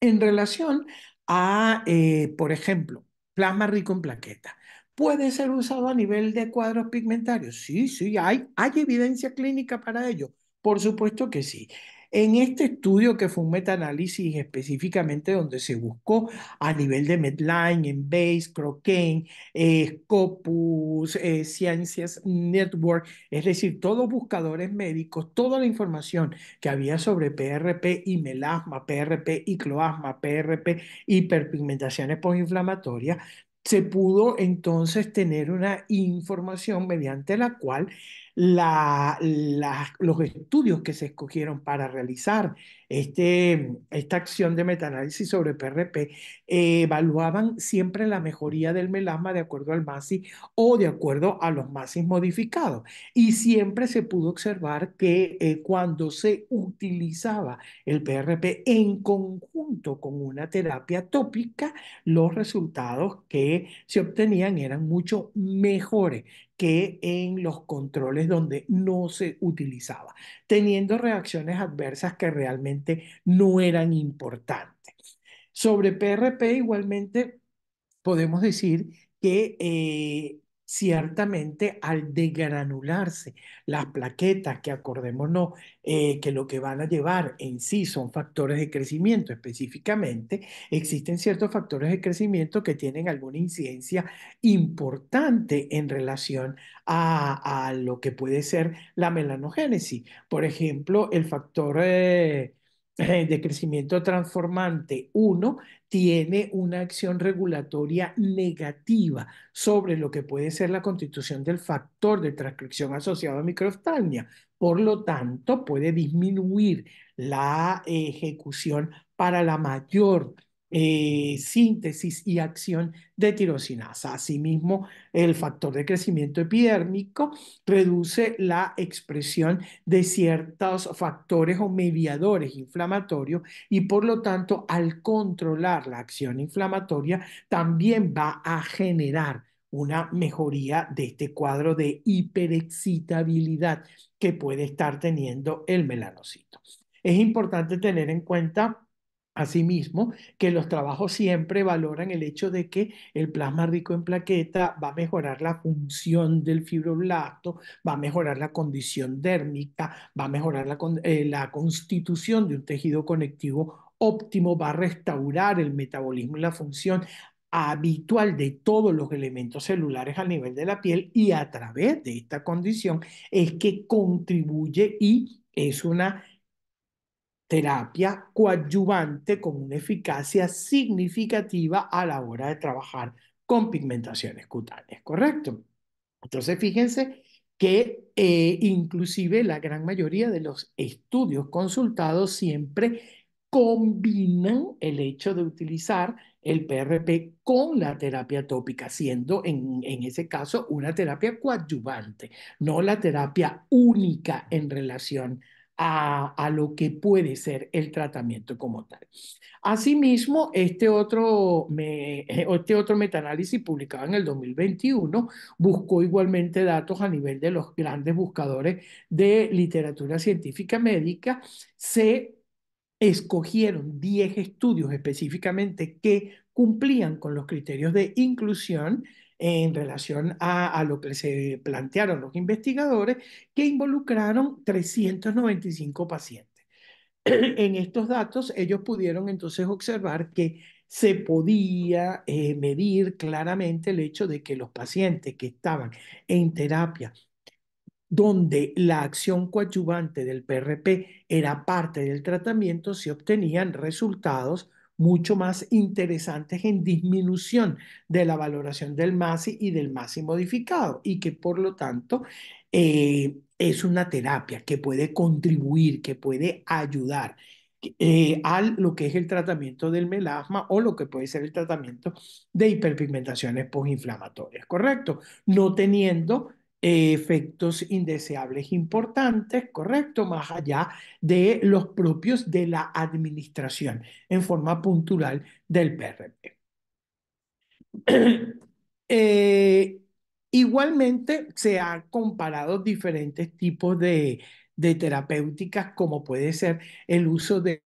en relación a, eh, por ejemplo, plasma rico en plaquetas. ¿Puede ser usado a nivel de cuadros pigmentarios? Sí, sí, hay, hay evidencia clínica para ello. Por supuesto que sí. En este estudio, que fue un metaanálisis específicamente donde se buscó a nivel de Medline, Embase, Croquen, eh, Scopus, eh, Ciencias Network, es decir, todos buscadores médicos, toda la información que había sobre PRP y melasma, PRP y cloasma, PRP, hiperpigmentaciones postinflamatorias, se pudo entonces tener una información mediante la cual los estudios que se escogieron para realizar este, esta acción de metanálisis sobre PRP eh, evaluaban siempre la mejoría del melasma de acuerdo al MASI o de acuerdo a los MASI modificados. Y siempre se pudo observar que eh, cuando se utilizaba el PRP en conjunto con una terapia tópica, los resultados que se obtenían eran mucho mejores que en los controles donde no se utilizaba, teniendo reacciones adversas que realmente no eran importantes. Sobre PRP igualmente podemos decir que eh, ciertamente al degranularse las plaquetas, que acordémonos eh, que lo que van a llevar en sí son factores de crecimiento específicamente, existen ciertos factores de crecimiento que tienen alguna incidencia importante en relación a, lo que puede ser la melanogénesis. Por ejemplo, el factor... Eh, eh, de crecimiento transformante 1 tiene una acción regulatoria negativa sobre lo que puede ser la constitución del factor de transcripción asociado a microftalmia. Por lo tanto, puede disminuir la ejecución para la mayor eh, síntesis y acción de tirosinasa. Asimismo, el factor de crecimiento epidérmico reduce la expresión de ciertos factores o mediadores inflamatorios y por lo tanto, al controlar la acción inflamatoria, también va a generar una mejoría de este cuadro de hiperexcitabilidad que puede estar teniendo el melanocito. Es importante tener en cuenta Asimismo, que los trabajos siempre valoran el hecho de que el plasma rico en plaqueta va a mejorar la función del fibroblasto, va a mejorar la condición dérmica, va a mejorar la, eh, constitución de un tejido conectivo óptimo, va a restaurar el metabolismo y la función habitual de todos los elementos celulares a nivel de la piel y a través de esta condición es que contribuye y es una terapia coadyuvante con una eficacia significativa a la hora de trabajar con pigmentaciones cutáneas, ¿correcto? Entonces, fíjense que eh, inclusive la gran mayoría de los estudios consultados siempre combinan el hecho de utilizar el PRP con la terapia tópica, siendo en, en, ese caso una terapia coadyuvante, no la terapia única en relación a, lo que puede ser el tratamiento como tal. Asimismo, este otro, eh, este otro metaanálisis publicado en el 2021 buscó igualmente datos a nivel de los grandes buscadores de literatura científica médica. Se escogieron 10 estudios específicamente que cumplían con los criterios de inclusión en relación a, lo que se plantearon los investigadores, que involucraron 395 pacientes. En estos datos, ellos pudieron entonces observar que se podía eh, medir claramente el hecho de que los pacientes que estaban en terapia donde la acción coadyuvante del PRP era parte del tratamiento, se obtenían resultados mucho más interesantes en disminución de la valoración del MASI y del MASI modificado y que por lo tanto eh, es una terapia que puede contribuir, que puede ayudar eh, a lo que es el tratamiento del melasma o lo que puede ser el tratamiento de hiperpigmentaciones postinflamatorias, ¿correcto? No teniendo efectos indeseables importantes, correcto, más allá de los propios de la administración en forma puntual del PRP. Eh, igualmente se han comparado diferentes tipos de, de terapéuticas como puede ser el uso de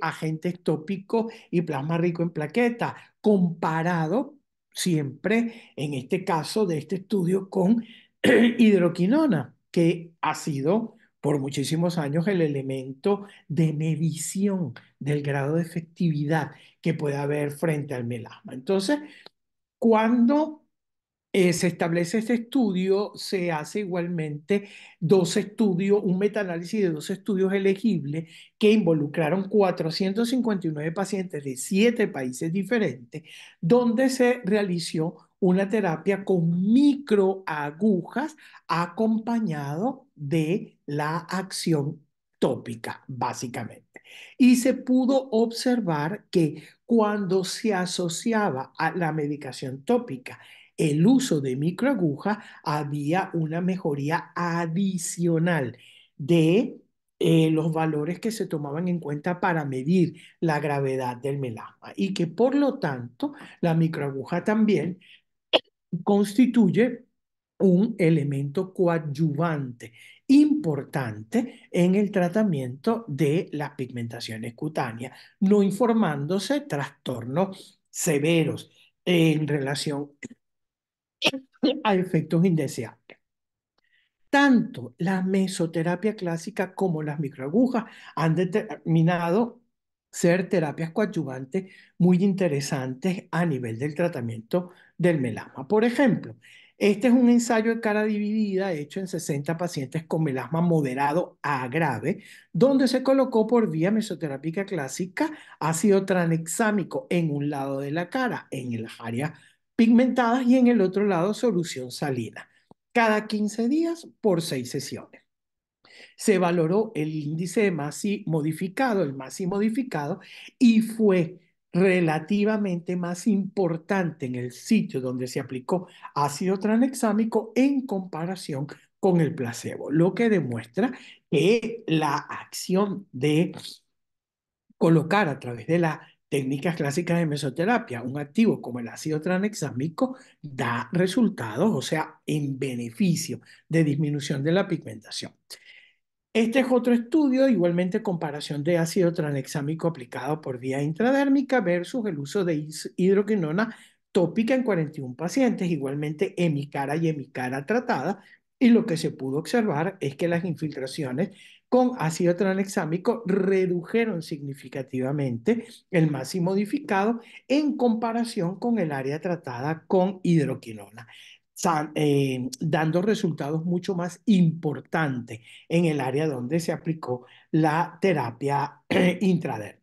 agentes tópicos y plasma rico en plaquetas, comparado siempre en este caso de este estudio con hidroquinona, que ha sido por muchísimos años el elemento de medición del grado de efectividad que puede haber frente al melasma. Entonces, cuando eh, se establece este estudio, se hace igualmente dos estudios, un metaanálisis de dos estudios elegibles que involucraron 459 pacientes de siete países diferentes, donde se realizó una terapia con microagujas acompañado de la acción tópica, básicamente. Y se pudo observar que cuando se asociaba a la medicación tópica el uso de microagujas, había una mejoría adicional de eh, los valores que se tomaban en cuenta para medir la gravedad del melasma y que por lo tanto la microaguja también constituye un elemento coadyuvante importante en el tratamiento de las pigmentaciones cutáneas, no informándose trastornos severos en relación a efectos indeseables. Tanto la mesoterapia clásica como las microagujas han determinado ser terapias coadyuvantes muy interesantes a nivel del tratamiento del melasma. Por ejemplo, este es un ensayo de cara dividida hecho en 60 pacientes con melasma moderado a grave, donde se colocó por vía mesoterápica clásica ácido tranexámico en un lado de la cara, en las áreas pigmentadas y en el otro lado solución salina, cada 15 días por 6 sesiones. Se valoró el índice de MASI modificado, el MASI modificado, y fue relativamente más importante en el sitio donde se aplicó ácido tranexámico en comparación con el placebo, lo que demuestra que la acción de colocar a través de las técnicas clásicas de mesoterapia un activo como el ácido tranexámico da resultados, o sea, en beneficio de disminución de la pigmentación. Este es otro estudio, igualmente comparación de ácido tranexámico aplicado por vía intradérmica versus el uso de hidroquinona tópica en 41 pacientes, igualmente hemicara y hemicara tratada, y lo que se pudo observar es que las infiltraciones con ácido tranexámico redujeron significativamente el máximo modificado en comparación con el área tratada con hidroquinona. Eh, dando resultados mucho más importantes en el área donde se aplicó la terapia intradérmica.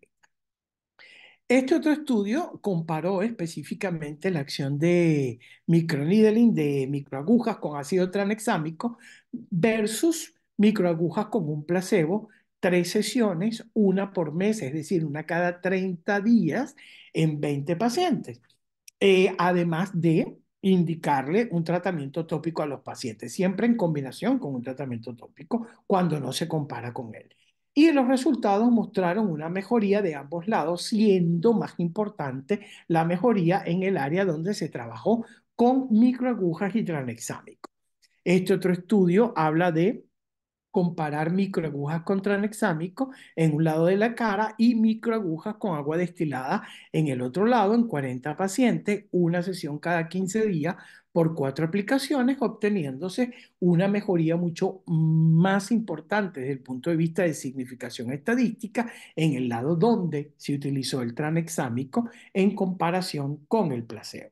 Este otro estudio comparó específicamente la acción de microneedling de microagujas con ácido tranexámico versus microagujas con un placebo, tres sesiones, una por mes, es decir, una cada 30 días en 20 pacientes. Eh, además de indicarle un tratamiento tópico a los pacientes, siempre en combinación con un tratamiento tópico cuando no se compara con él. Y los resultados mostraron una mejoría de ambos lados, siendo más importante la mejoría en el área donde se trabajó con microagujas y Este otro estudio habla de comparar microagujas con tranexámico en un lado de la cara y microagujas con agua destilada en el otro lado en 40 pacientes, una sesión cada 15 días por cuatro aplicaciones, obteniéndose una mejoría mucho más importante desde el punto de vista de significación estadística en el lado donde se utilizó el tranexámico en comparación con el placebo.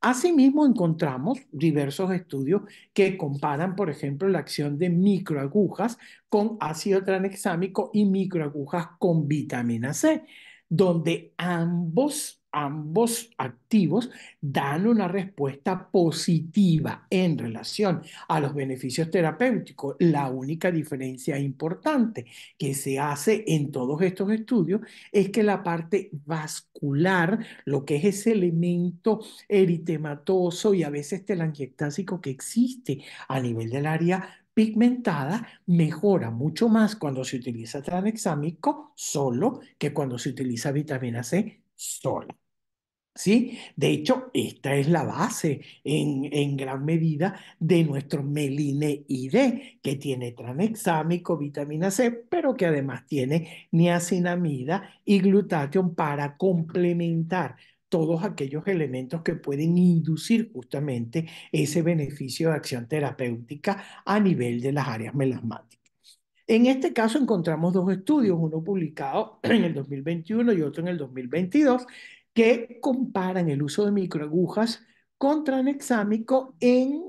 Asimismo, encontramos diversos estudios que comparan, por ejemplo, la acción de microagujas con ácido tranexámico y microagujas con vitamina C, donde ambos ambos activos dan una respuesta positiva en relación a los beneficios terapéuticos. La única diferencia importante que se hace en todos estos estudios es que la parte vascular, lo que es ese elemento eritematoso y a veces telangiectásico que existe a nivel del área pigmentada mejora mucho más cuando se utiliza tranexámico solo que cuando se utiliza vitamina C sola. De hecho, esta es la base en, en gran medida de nuestro meline que tiene tranexámico, vitamina C, pero que además tiene niacinamida y glutatión para complementar todos aquellos elementos que pueden inducir justamente ese beneficio de acción terapéutica a nivel de las áreas melasmáticas. En este caso encontramos dos estudios, uno publicado en el 2021 y otro en el 2022, que comparan el uso de microagujas contra anexámico en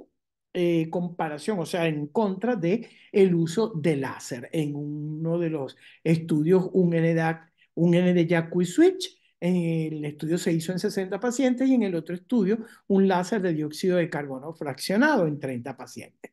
eh, comparación, o sea, en contra de el uso de láser. En uno de los estudios, un NDAC, un NDAC Switch, el estudio se hizo en 60 pacientes y en el otro estudio un láser de dióxido de carbono fraccionado en 30 pacientes.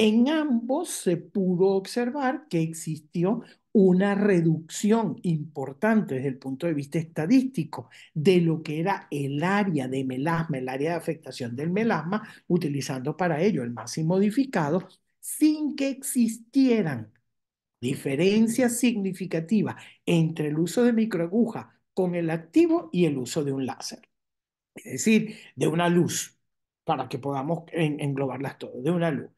En ambos se pudo observar que existió una reducción importante desde el punto de vista estadístico de lo que era el área de melasma, el área de afectación del melasma, utilizando para ello el máximo modificado, sin que existieran diferencias significativas entre el uso de microaguja con el activo y el uso de un láser, es decir, de una luz, para que podamos englobarlas todas, de una luz.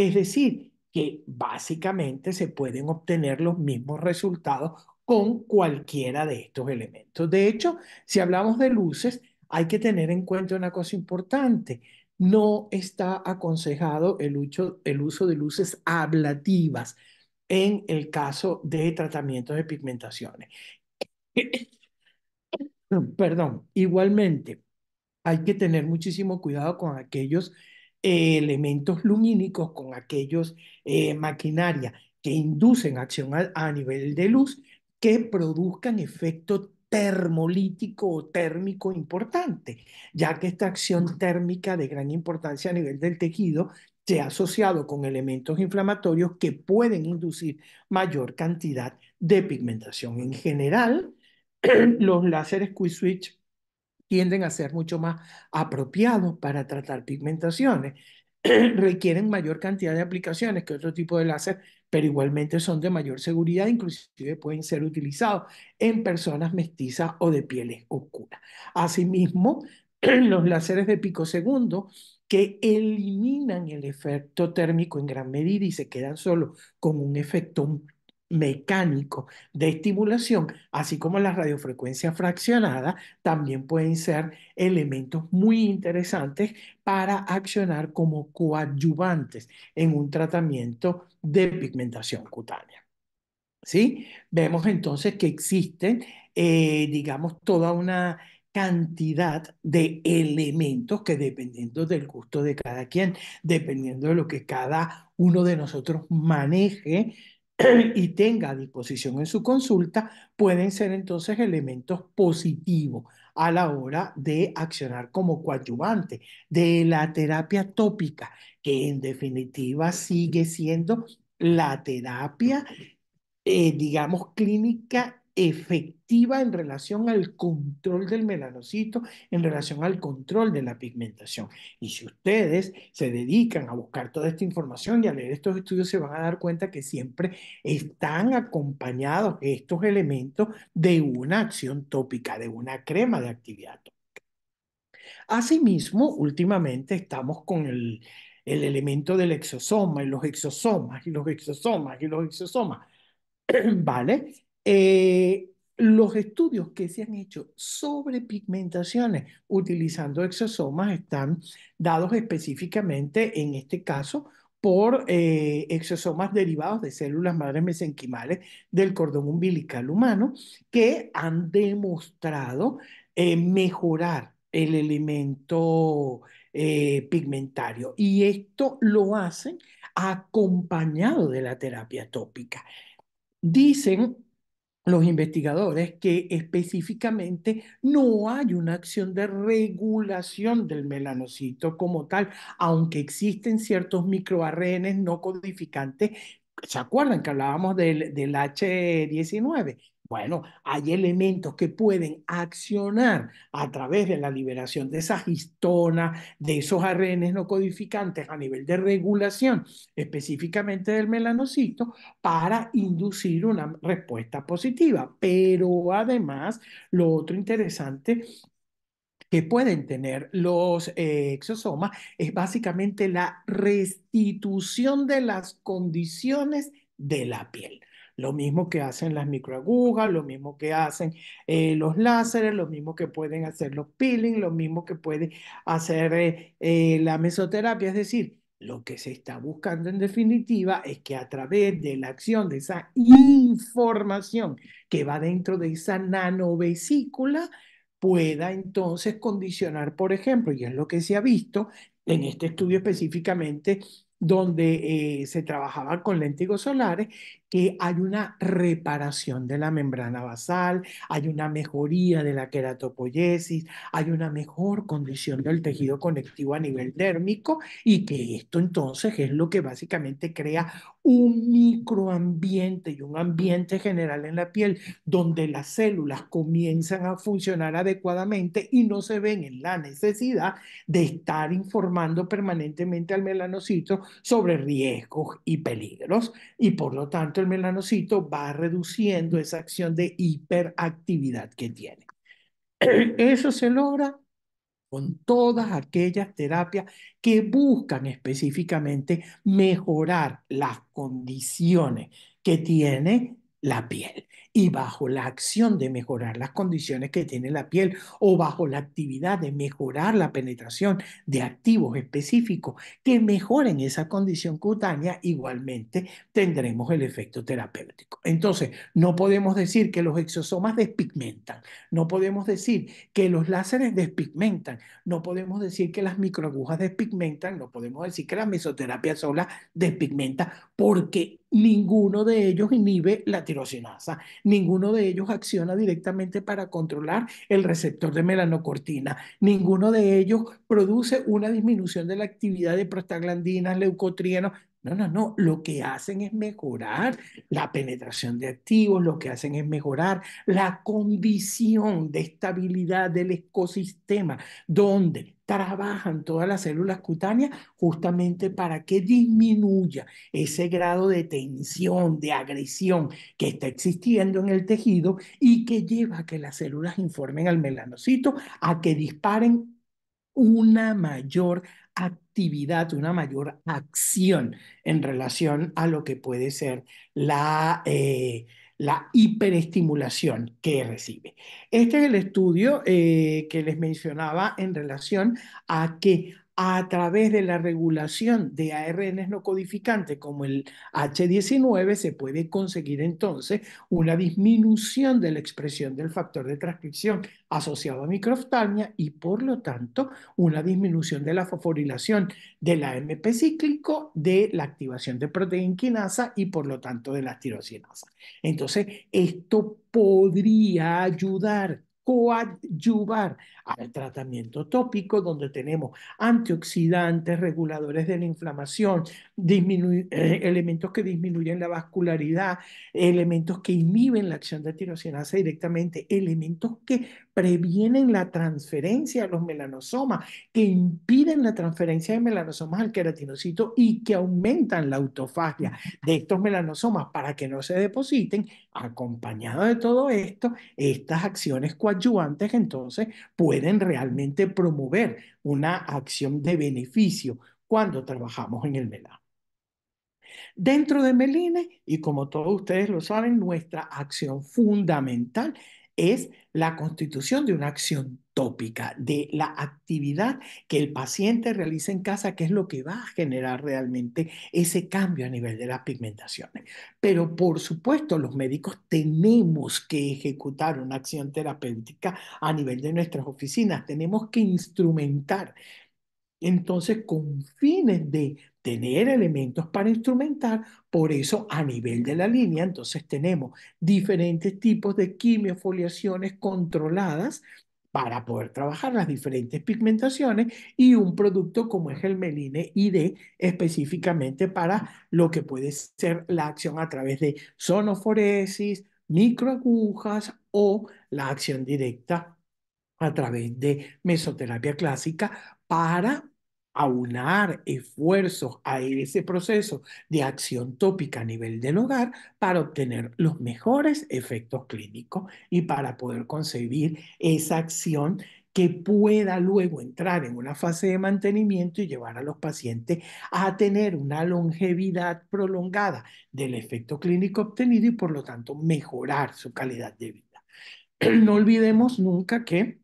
Es decir, que básicamente se pueden obtener los mismos resultados con cualquiera de estos elementos. De hecho, si hablamos de luces, hay que tener en cuenta una cosa importante. No está aconsejado el uso, de luces ablativas en el caso de tratamientos de pigmentaciones. Perdón, igualmente hay que tener muchísimo cuidado con aquellos eh, elementos lumínicos, con aquellos eh, maquinaria que inducen acción a, nivel de luz que produzcan efecto termolítico o térmico importante, ya que esta acción térmica de gran importancia a nivel del tejido se ha asociado con elementos inflamatorios que pueden inducir mayor cantidad de pigmentación. En general, los láseres q Switch tienden a ser mucho más apropiados para tratar pigmentaciones. Requieren mayor cantidad de aplicaciones que otro tipo de láser, pero igualmente son de mayor seguridad, inclusive pueden ser utilizados en personas mestizas o de pieles oscuras. Asimismo, los láseres de picosegundo que eliminan el efecto térmico en gran medida y se quedan solo con un efecto mecánico de estimulación, así como la radiofrecuencia fraccionada, también pueden ser elementos muy interesantes para accionar como coadyuvantes en un tratamiento de pigmentación cutánea. ¿Sí? Vemos entonces que existen, eh, digamos, toda una cantidad de elementos que dependiendo del gusto de cada quien, dependiendo de lo que cada uno de nosotros maneje, y tenga a disposición en su consulta, pueden ser entonces elementos positivos a la hora de accionar como coadyuvante de la terapia tópica, que en definitiva sigue siendo la terapia, eh, digamos, clínica efectiva en relación al control del melanocito, en relación al control de la pigmentación. Y si ustedes se dedican a buscar toda esta información y a leer estos estudios, se van a dar cuenta que siempre están acompañados estos elementos de una acción tópica, de una crema de actividad tópica. Asimismo, últimamente estamos con el, el elemento del exosoma y los exosomas y los exosomas y los exosomas. ¿Vale? Eh, los estudios que se han hecho sobre pigmentaciones utilizando exosomas están dados específicamente, en este caso, por eh, exosomas derivados de células madres mesenquimales del cordón umbilical humano que han demostrado eh, mejorar el elemento pigmentario. Y esto lo hacen acompañado de la terapia tópica. Dicen los investigadores que específicamente no hay una acción de regulación del melanocito como tal, aunque existen ciertos microarrenes no codificantes. ¿Se acuerdan que hablábamos del, del H19? Bueno, hay elementos que pueden accionar a través de la liberación de esas histonas, de esos ARN no codificantes a nivel de regulación, específicamente del melanocito, para inducir una respuesta positiva. Pero además, lo otro interesante que pueden tener los eh, exosomas es básicamente la restitución de las condiciones de la piel. Lo mismo que hacen las microagujas, lo mismo que hacen eh, los láseres, lo mismo que pueden hacer los peeling, lo mismo que puede hacer eh, eh, la mesoterapia. Es decir, lo que se está buscando en definitiva es que a través de la acción de esa información que va dentro de esa nanovesícula, pueda entonces condicionar, por ejemplo, y es lo que se ha visto en este estudio específicamente, donde se trabajaba con léntigos solares que hay una reparación de la membrana basal, hay una mejoría de la queratopoyesis, hay una mejor condición del tejido conectivo a nivel dérmico y que esto entonces es lo que básicamente crea un microambiente y un ambiente general en la piel donde las células comienzan a funcionar adecuadamente y no se ven en la necesidad de estar informando permanentemente al melanocito sobre riesgos y peligros y por lo tanto el melanocito va reduciendo esa acción de hiperactividad que tiene. Eso se logra con todas aquellas terapias que buscan específicamente mejorar las condiciones que tiene la piel y bajo la acción de mejorar las condiciones que tiene la piel o bajo la actividad de mejorar la penetración de activos específicos que mejoren esa condición cutánea, igualmente tendremos el efecto terapéutico. Entonces, no podemos decir que los exosomas despigmentan, no podemos decir que los láseres despigmentan, no podemos decir que las microagujas despigmentan, no podemos decir que la mesoterapia sola despigmenta, porque ninguno de ellos inhibe la tirosinasa Ninguno de ellos acciona directamente para controlar el receptor de melanocortina. Ninguno de ellos produce una disminución de la actividad de prostaglandinas, leucotrienos, no, no, no. Lo que hacen es mejorar la penetración de activos, lo que hacen es mejorar la condición de estabilidad del ecosistema, donde trabajan todas las células cutáneas justamente para que disminuya ese grado de tensión, de agresión que está existiendo en el tejido y que lleva a que las células informen al melanocito a que disparen una mayor actividad, una mayor acción en relación a lo que puede ser la, eh, la hiperestimulación que recibe. Este es el estudio eh, que les mencionaba en relación a que a través de la regulación de ARNs no codificantes como el H19 se puede conseguir entonces una disminución de la expresión del factor de transcripción asociado a microftalmia y por lo tanto una disminución de la fosforilación del AMP cíclico, de la activación de proteínquinasa y por lo tanto de la tirosinasa. Entonces, esto podría ayudar coadyuvar al tratamiento tópico, donde tenemos antioxidantes, reguladores de la inflamación, eh, elementos que disminuyen la vascularidad, elementos que inhiben la acción de tirosinasa directamente, elementos que previenen la transferencia a los melanosomas, que impiden la transferencia de melanosomas al queratinocito y que aumentan la autofagia de estos melanosomas para que no se depositen. Acompañado de todo esto, estas acciones coadyuvantes entonces pueden ¿Quieren realmente promover una acción de beneficio cuando trabajamos en el MELA. Dentro de Meline, y como todos ustedes lo saben, nuestra acción fundamental es la constitución de una acción de la actividad que el paciente realiza en casa, que es lo que va a generar realmente ese cambio a nivel de las pigmentaciones. Pero por supuesto, los médicos tenemos que ejecutar una acción terapéutica a nivel de nuestras oficinas, tenemos que instrumentar. Entonces, con fines de tener elementos para instrumentar, por eso a nivel de la línea, entonces tenemos diferentes tipos de quimiofoliaciones controladas para poder trabajar las diferentes pigmentaciones y un producto como es el Meline ID específicamente para lo que puede ser la acción a través de sonoforesis, microagujas o la acción directa a través de mesoterapia clásica para aunar esfuerzos a ese proceso de acción tópica a nivel del hogar para obtener los mejores efectos clínicos y para poder concebir esa acción que pueda luego entrar en una fase de mantenimiento y llevar a los pacientes a tener una longevidad prolongada del efecto clínico obtenido y por lo tanto mejorar su calidad de vida. No olvidemos nunca que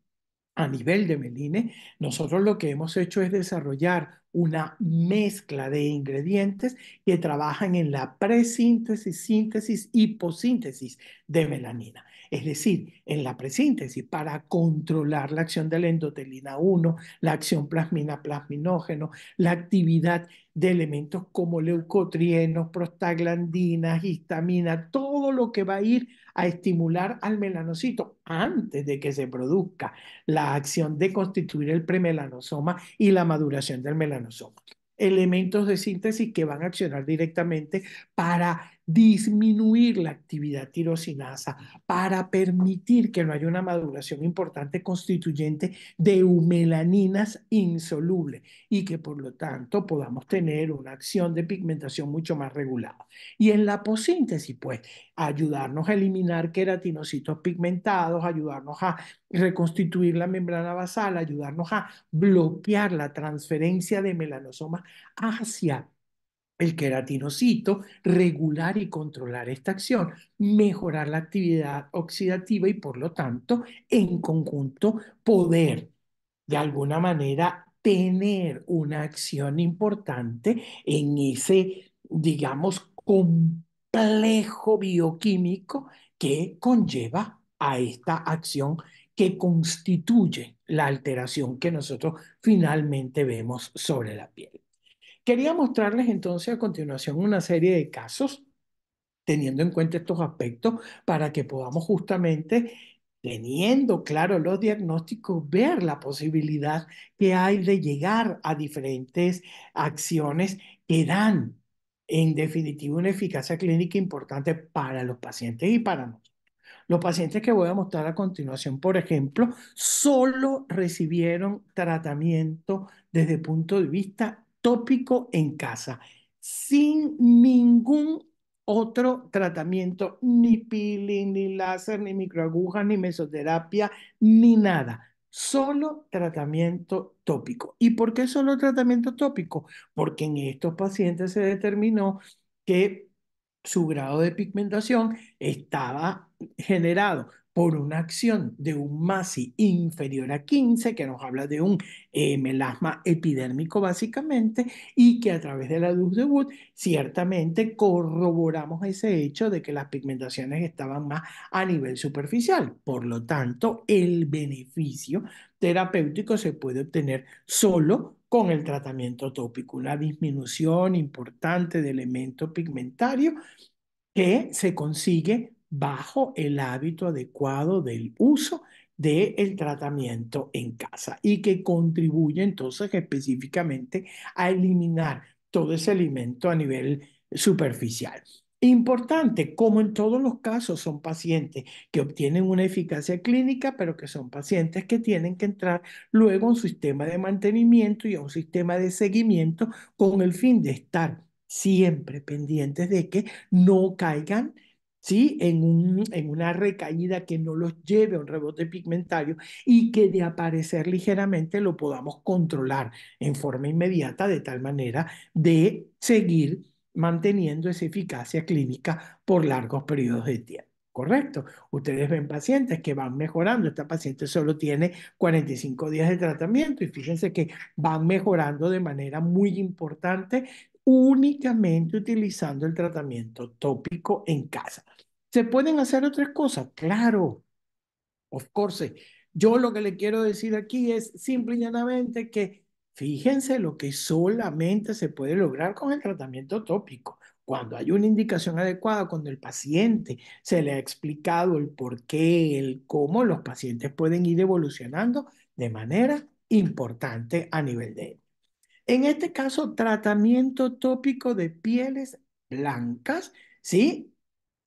a nivel de Meline, nosotros lo que hemos hecho es desarrollar una mezcla de ingredientes que trabajan en la presíntesis, síntesis y posíntesis de melanina es decir, en la presíntesis, para controlar la acción de la endotelina 1, la acción plasmina-plasminógeno, la actividad de elementos como leucotrienos, prostaglandinas, histamina, todo lo que va a ir a estimular al melanocito antes de que se produzca la acción de constituir el premelanosoma y la maduración del melanosoma elementos de síntesis que van a accionar directamente para disminuir la actividad tirosinasa para permitir que no haya una maduración importante constituyente de melaninas insolubles y que por lo tanto podamos tener una acción de pigmentación mucho más regulada. Y en la posíntesis, pues, ayudarnos a eliminar queratinocitos pigmentados, ayudarnos a reconstituir la membrana basal, ayudarnos a bloquear la transferencia de melanosomas hacia el queratinocito, regular y controlar esta acción, mejorar la actividad oxidativa y por lo tanto, en conjunto, poder de alguna manera tener una acción importante en ese, digamos, complejo bioquímico que conlleva a esta acción que constituye la alteración que nosotros finalmente vemos sobre la piel. Quería mostrarles entonces a continuación una serie de casos, teniendo en cuenta estos aspectos, para que podamos justamente, teniendo claro los diagnósticos, ver la posibilidad que hay de llegar a diferentes acciones que dan, en definitiva, una eficacia clínica importante para los pacientes y para nosotros. Los pacientes que voy a mostrar a continuación, por ejemplo, solo recibieron tratamiento desde el punto de vista tópico en casa, sin ningún otro tratamiento, ni peeling, ni láser, ni microagujas, ni mesoterapia, ni nada. Solo tratamiento tópico. ¿Y por qué solo tratamiento tópico? Porque en estos pacientes se determinó que su grado de pigmentación estaba generado por una acción de un MASI inferior a 15, que nos habla de un eh, melasma epidérmico básicamente, y que a través de la luz de Wood ciertamente corroboramos ese hecho de que las pigmentaciones estaban más a nivel superficial. Por lo tanto, el beneficio terapéutico se puede obtener solo con el tratamiento tópico, una disminución importante de elemento pigmentario que se consigue bajo el hábito adecuado del uso del tratamiento en casa y que contribuye entonces específicamente a eliminar todo ese alimento a nivel superficial. Importante, como en todos los casos, son pacientes que obtienen una eficacia clínica, pero que son pacientes que tienen que entrar luego a un sistema de mantenimiento y a un sistema de seguimiento con el fin de estar siempre pendientes de que no caigan ¿sí? En, en una recaída que no los lleve a un rebote pigmentario y que de aparecer ligeramente lo podamos controlar en forma inmediata de tal manera de seguir manteniendo esa eficacia clínica por largos periodos de tiempo. Correcto. Ustedes ven pacientes que van mejorando. Esta paciente solo tiene 45 días de tratamiento y fíjense que van mejorando de manera muy importante únicamente utilizando el tratamiento tópico en casa. ¿Se pueden hacer otras cosas? Claro, of course. Yo lo que le quiero decir aquí es simple y llanamente que fíjense lo que solamente se puede lograr con el tratamiento tópico. Cuando hay una indicación adecuada, cuando el paciente se le ha explicado el por qué, el cómo, los pacientes pueden ir evolucionando de manera importante a nivel de en este caso, tratamiento tópico de pieles blancas, ¿sí?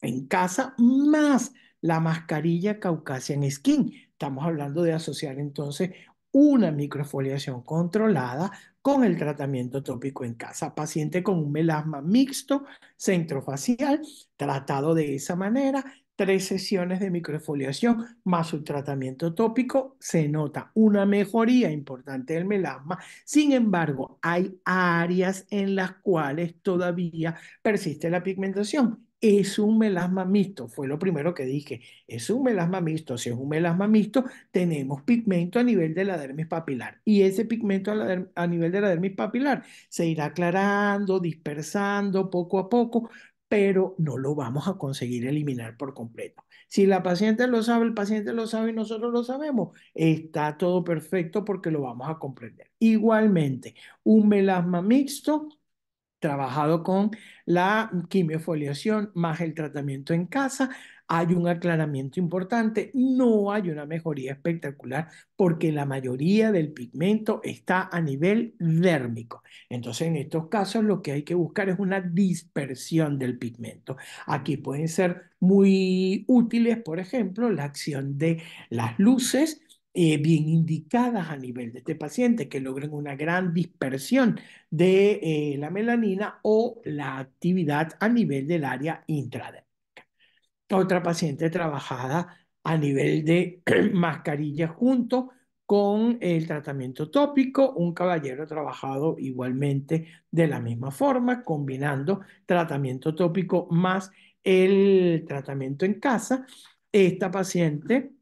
En casa, más la mascarilla Caucasian Skin. Estamos hablando de asociar entonces una microfoliación controlada con el tratamiento tópico en casa. Paciente con un melasma mixto, centrofacial, tratado de esa manera, tres sesiones de microfoliación más un tratamiento tópico, se nota una mejoría importante del melasma. Sin embargo, hay áreas en las cuales todavía persiste la pigmentación. Es un melasma mixto, fue lo primero que dije. Es un melasma mixto. Si es un melasma mixto, tenemos pigmento a nivel de la dermis papilar. Y ese pigmento a nivel de la dermis papilar se irá aclarando, dispersando poco a poco, pero no lo vamos a conseguir eliminar por completo. Si la paciente lo sabe, el paciente lo sabe y nosotros lo sabemos, está todo perfecto porque lo vamos a comprender. Igualmente, un melasma mixto trabajado con la quimiofoliación más el tratamiento en casa, hay un aclaramiento importante, no hay una mejoría espectacular porque la mayoría del pigmento está a nivel dérmico. Entonces, en estos casos lo que hay que buscar es una dispersión del pigmento. Aquí pueden ser muy útiles, por ejemplo, la acción de las luces eh, bien indicadas a nivel de este paciente, que logren una gran dispersión de eh, la melanina o la actividad a nivel del área intradérmica otra paciente trabajada a nivel de mascarilla junto con el tratamiento tópico, un caballero trabajado igualmente de la misma forma, combinando tratamiento tópico más el tratamiento en casa. Esta paciente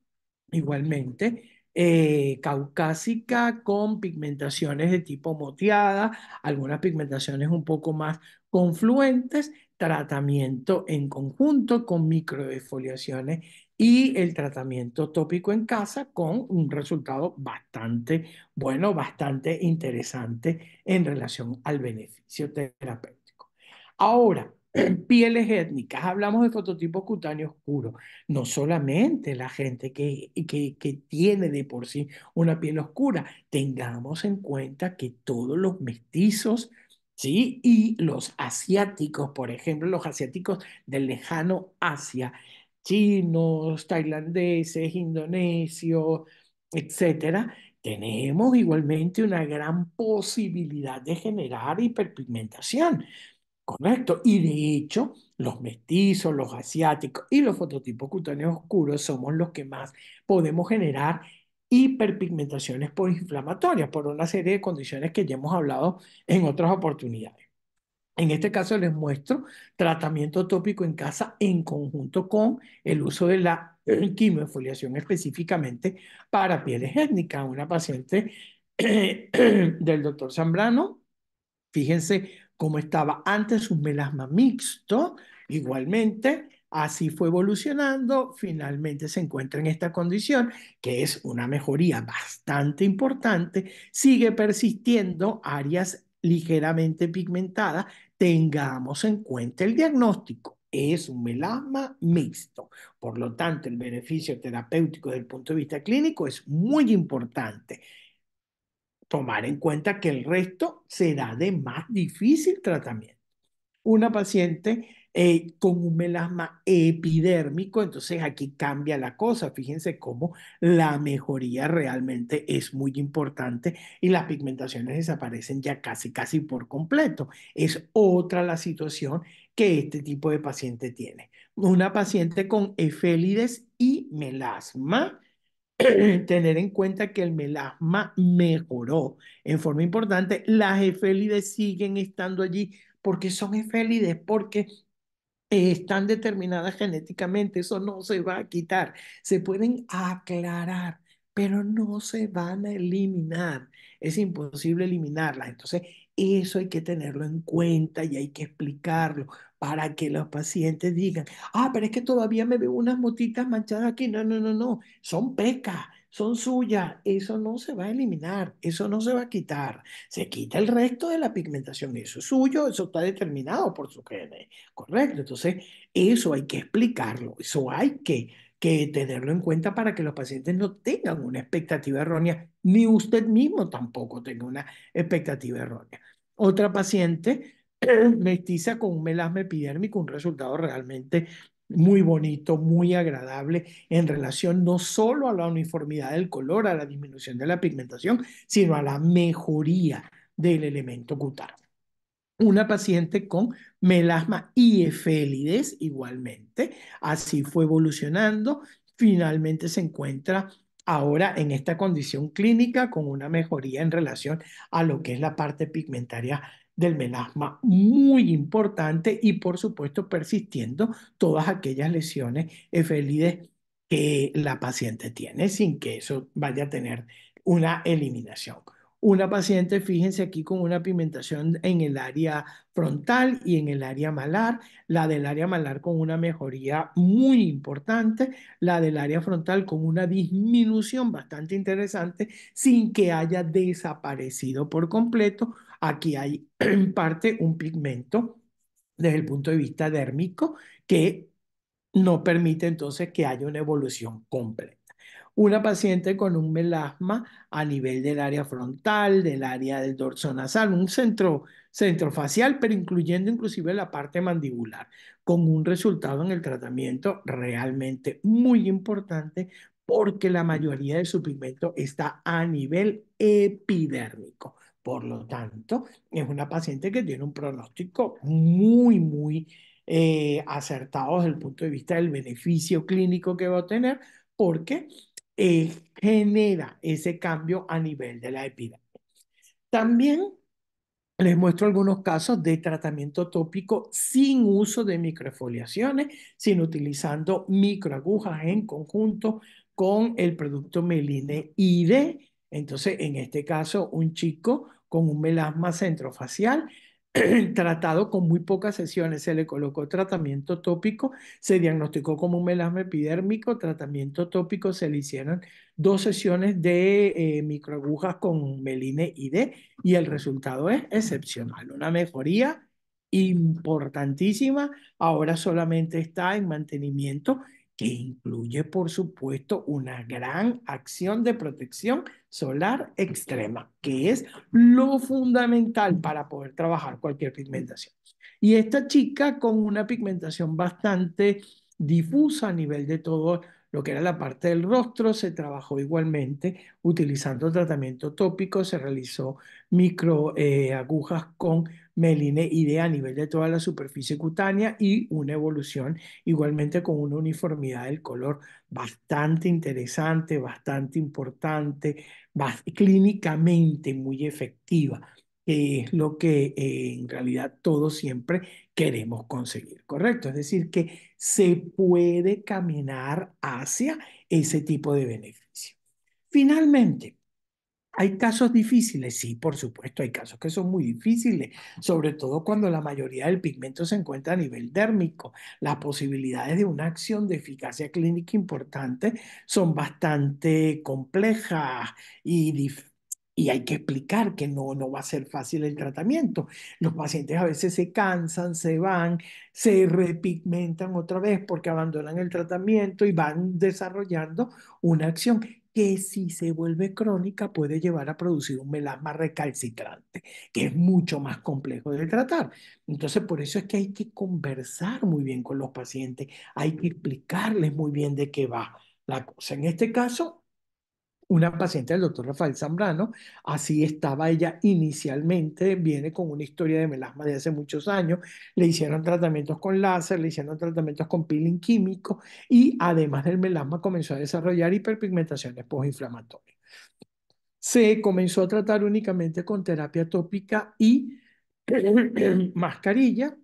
igualmente eh, caucásica con pigmentaciones de tipo moteada, algunas pigmentaciones un poco más confluentes tratamiento en conjunto con microdefoliaciones y el tratamiento tópico en casa con un resultado bastante bueno, bastante interesante en relación al beneficio terapéutico. Ahora, pieles étnicas, hablamos de fototipos cutáneos oscuro. no solamente la gente que, tiene de por sí una piel oscura, tengamos en cuenta que todos los mestizos y los asiáticos, por ejemplo, los asiáticos del lejano Asia, chinos, tailandeses, indonesios, etcétera, tenemos igualmente una gran posibilidad de generar hiperpigmentación. Correcto. Y de hecho, los mestizos, los asiáticos y los fototipos cutáneos oscuros somos los que más podemos generar hiperpigmentaciones por inflamatorias, por una serie de condiciones que ya hemos hablado en otras oportunidades. En este caso les muestro tratamiento tópico en casa en conjunto con el uso de la quimiofoliación específicamente para pieles étnicas. Una paciente del doctor Zambrano, fíjense cómo estaba antes un melasma mixto, igualmente Así fue evolucionando, finalmente se encuentra en esta condición, que es una mejoría bastante importante, sigue persistiendo áreas ligeramente pigmentadas, tengamos en cuenta el diagnóstico. Es un melasma mixto. Por lo tanto, el beneficio terapéutico desde el punto de vista clínico es muy importante tomar en cuenta que el resto será de más difícil tratamiento. Una paciente eh, con un melasma epidérmico, entonces aquí cambia la cosa. Fíjense cómo la mejoría realmente es muy importante y las pigmentaciones desaparecen ya casi, casi por completo. Es otra la situación que este tipo de paciente tiene. Una paciente con efélides y melasma, tener en cuenta que el melasma mejoró en forma importante. Las efélides siguen estando allí porque son efélides, porque están determinadas genéticamente, eso no se va a quitar, se pueden aclarar, pero no se van a eliminar, es imposible eliminarlas. Entonces, eso hay que tenerlo en cuenta y hay que explicarlo para que los pacientes digan, ah, pero es que todavía me veo unas motitas manchadas aquí. No, no, no, no, son pecas, son suyas, eso no se va a eliminar, eso no se va a quitar. Se quita el resto de la pigmentación, eso es suyo, eso está determinado por su genes, correcto. Entonces, eso hay que explicarlo, eso hay que, que tenerlo en cuenta para que los pacientes no tengan una expectativa errónea, ni usted mismo tampoco tenga una expectativa errónea. Otra paciente mestiza con un melasma epidérmico, un resultado realmente muy bonito, muy agradable en relación no solo a la uniformidad del color, a la disminución de la pigmentación, sino a la mejoría del elemento cutáneo. Una paciente con melasma y efélides igualmente, así fue evolucionando, finalmente se encuentra ahora en esta condición clínica con una mejoría en relación a lo que es la parte pigmentaria del melasma muy importante y por supuesto persistiendo todas aquellas lesiones efélides que la paciente tiene sin que eso vaya a tener una eliminación. Una paciente, fíjense aquí, con una pigmentación en el área frontal y en el área malar, la del área malar con una mejoría muy importante, la del área frontal con una disminución bastante interesante sin que haya desaparecido por completo, Aquí hay en parte un pigmento desde el punto de vista dérmico que no permite entonces que haya una evolución completa. Una paciente con un melasma a nivel del área frontal, del área del dorso nasal, un centro facial, pero incluyendo inclusive la parte mandibular, con un resultado en el tratamiento realmente muy importante porque la mayoría de su pigmento está a nivel epidérmico. Por lo tanto, es una paciente que tiene un pronóstico muy, muy eh, acertado desde el punto de vista del beneficio clínico que va a tener porque eh, genera ese cambio a nivel de la epidemia. También les muestro algunos casos de tratamiento tópico sin uso de microfoliaciones, sin utilizando microagujas en conjunto con el producto Meline ID. Entonces, en este caso, un chico con un melasma centrofacial tratado con muy pocas sesiones. Se le colocó tratamiento tópico, se diagnosticó como un melasma epidérmico, tratamiento tópico, se le hicieron dos sesiones de eh, microagujas con meline ID y el resultado es excepcional, una mejoría importantísima. Ahora solamente está en mantenimiento que incluye, por supuesto, una gran acción de protección solar extrema, que es lo fundamental para poder trabajar cualquier pigmentación. Y esta chica con una pigmentación bastante difusa a nivel de todo lo que era la parte del rostro, se trabajó igualmente utilizando tratamiento tópico, se realizó microagujas eh, con meline idea a nivel de toda la superficie cutánea y una evolución igualmente con una uniformidad del color bastante interesante, bastante importante, clínicamente muy efectiva, que es lo que eh, en realidad todos siempre queremos conseguir, ¿correcto? Es decir, que se puede caminar hacia ese tipo de beneficio. Finalmente, ¿Hay casos difíciles? Sí, por supuesto, hay casos que son muy difíciles, sobre todo cuando la mayoría del pigmento se encuentra a nivel dérmico. Las posibilidades de una acción de eficacia clínica importante son bastante complejas y y hay que explicar que no, no va a ser fácil el tratamiento. Los pacientes a veces se cansan, se van, se repigmentan otra vez porque abandonan el tratamiento y van desarrollando una acción que si se vuelve crónica puede llevar a producir un melasma recalcitrante, que es mucho más complejo de tratar. Entonces, por eso es que hay que conversar muy bien con los pacientes, hay que explicarles muy bien de qué va la cosa. En este caso, una paciente del doctor Rafael Zambrano, así estaba ella inicialmente, viene con una historia de melasma de hace muchos años, le hicieron tratamientos con láser, le hicieron tratamientos con peeling químico y además del melasma comenzó a desarrollar hiperpigmentaciones postinflamatorias. Se comenzó a tratar únicamente con terapia tópica y mascarilla.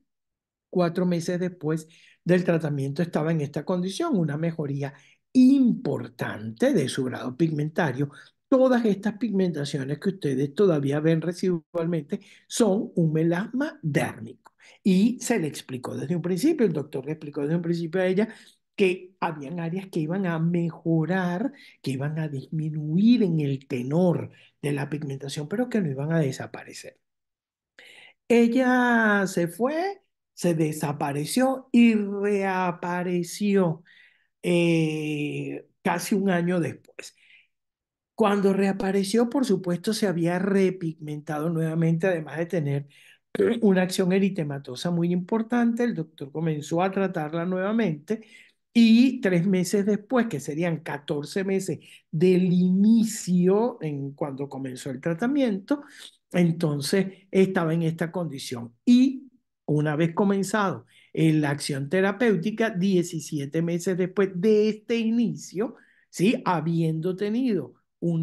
Cuatro meses después del tratamiento estaba en esta condición, una mejoría importante de su grado pigmentario, todas estas pigmentaciones que ustedes todavía ven residualmente son un melasma dérmico. Y se le explicó desde un principio, el doctor le explicó desde un principio a ella que habían áreas que iban a mejorar, que iban a disminuir en el tenor de la pigmentación, pero que no iban a desaparecer. Ella se fue, se desapareció y reapareció eh, casi un año después. Cuando reapareció, por supuesto, se había repigmentado nuevamente, además de tener una acción eritematosa muy importante. El doctor comenzó a tratarla nuevamente y tres meses después, que serían 14 meses del inicio, en cuando comenzó el tratamiento, entonces estaba en esta condición. Y una vez comenzado en la acción terapéutica 17 meses después de este inicio, ¿sí? habiendo tenido un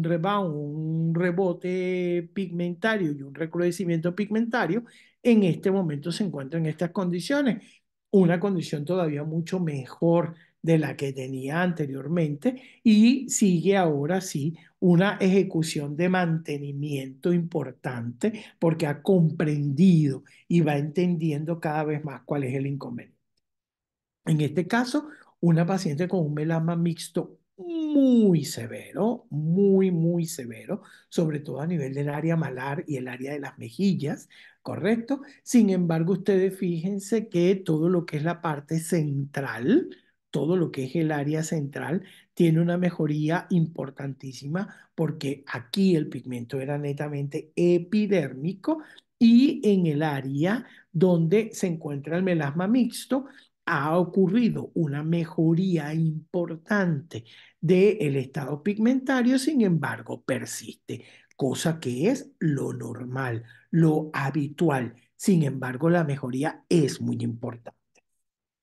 un rebote pigmentario y un recrudecimiento pigmentario, en este momento se encuentra en estas condiciones, una condición todavía mucho mejor de la que tenía anteriormente y sigue ahora sí una ejecución de mantenimiento importante porque ha comprendido y va entendiendo cada vez más cuál es el inconveniente. En este caso, una paciente con un melasma mixto muy severo, muy, muy severo, sobre todo a nivel del área malar y el área de las mejillas, ¿correcto? Sin embargo, ustedes fíjense que todo lo que es la parte central, todo lo que es el área central tiene una mejoría importantísima porque aquí el pigmento era netamente epidérmico y en el área donde se encuentra el melasma mixto ha ocurrido una mejoría importante del estado pigmentario, sin embargo persiste, cosa que es lo normal, lo habitual. Sin embargo, la mejoría es muy importante.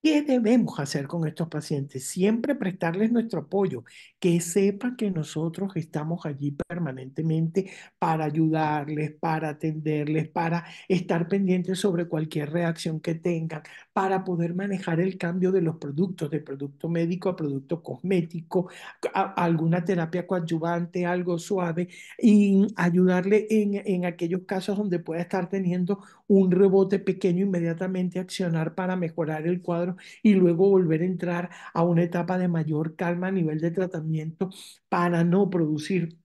¿Qué debemos hacer con estos pacientes? Siempre prestarles nuestro apoyo, que sepan que nosotros estamos allí permanentemente para ayudarles, para atenderles, para estar pendientes sobre cualquier reacción que tengan, para poder manejar el cambio de los productos, de producto médico a producto cosmético, alguna terapia coadyuvante, algo suave, y ayudarle en, en, aquellos casos donde pueda estar teniendo un rebote pequeño, inmediatamente accionar para mejorar el cuadro y luego volver a entrar a una etapa de mayor calma a nivel de tratamiento para no producir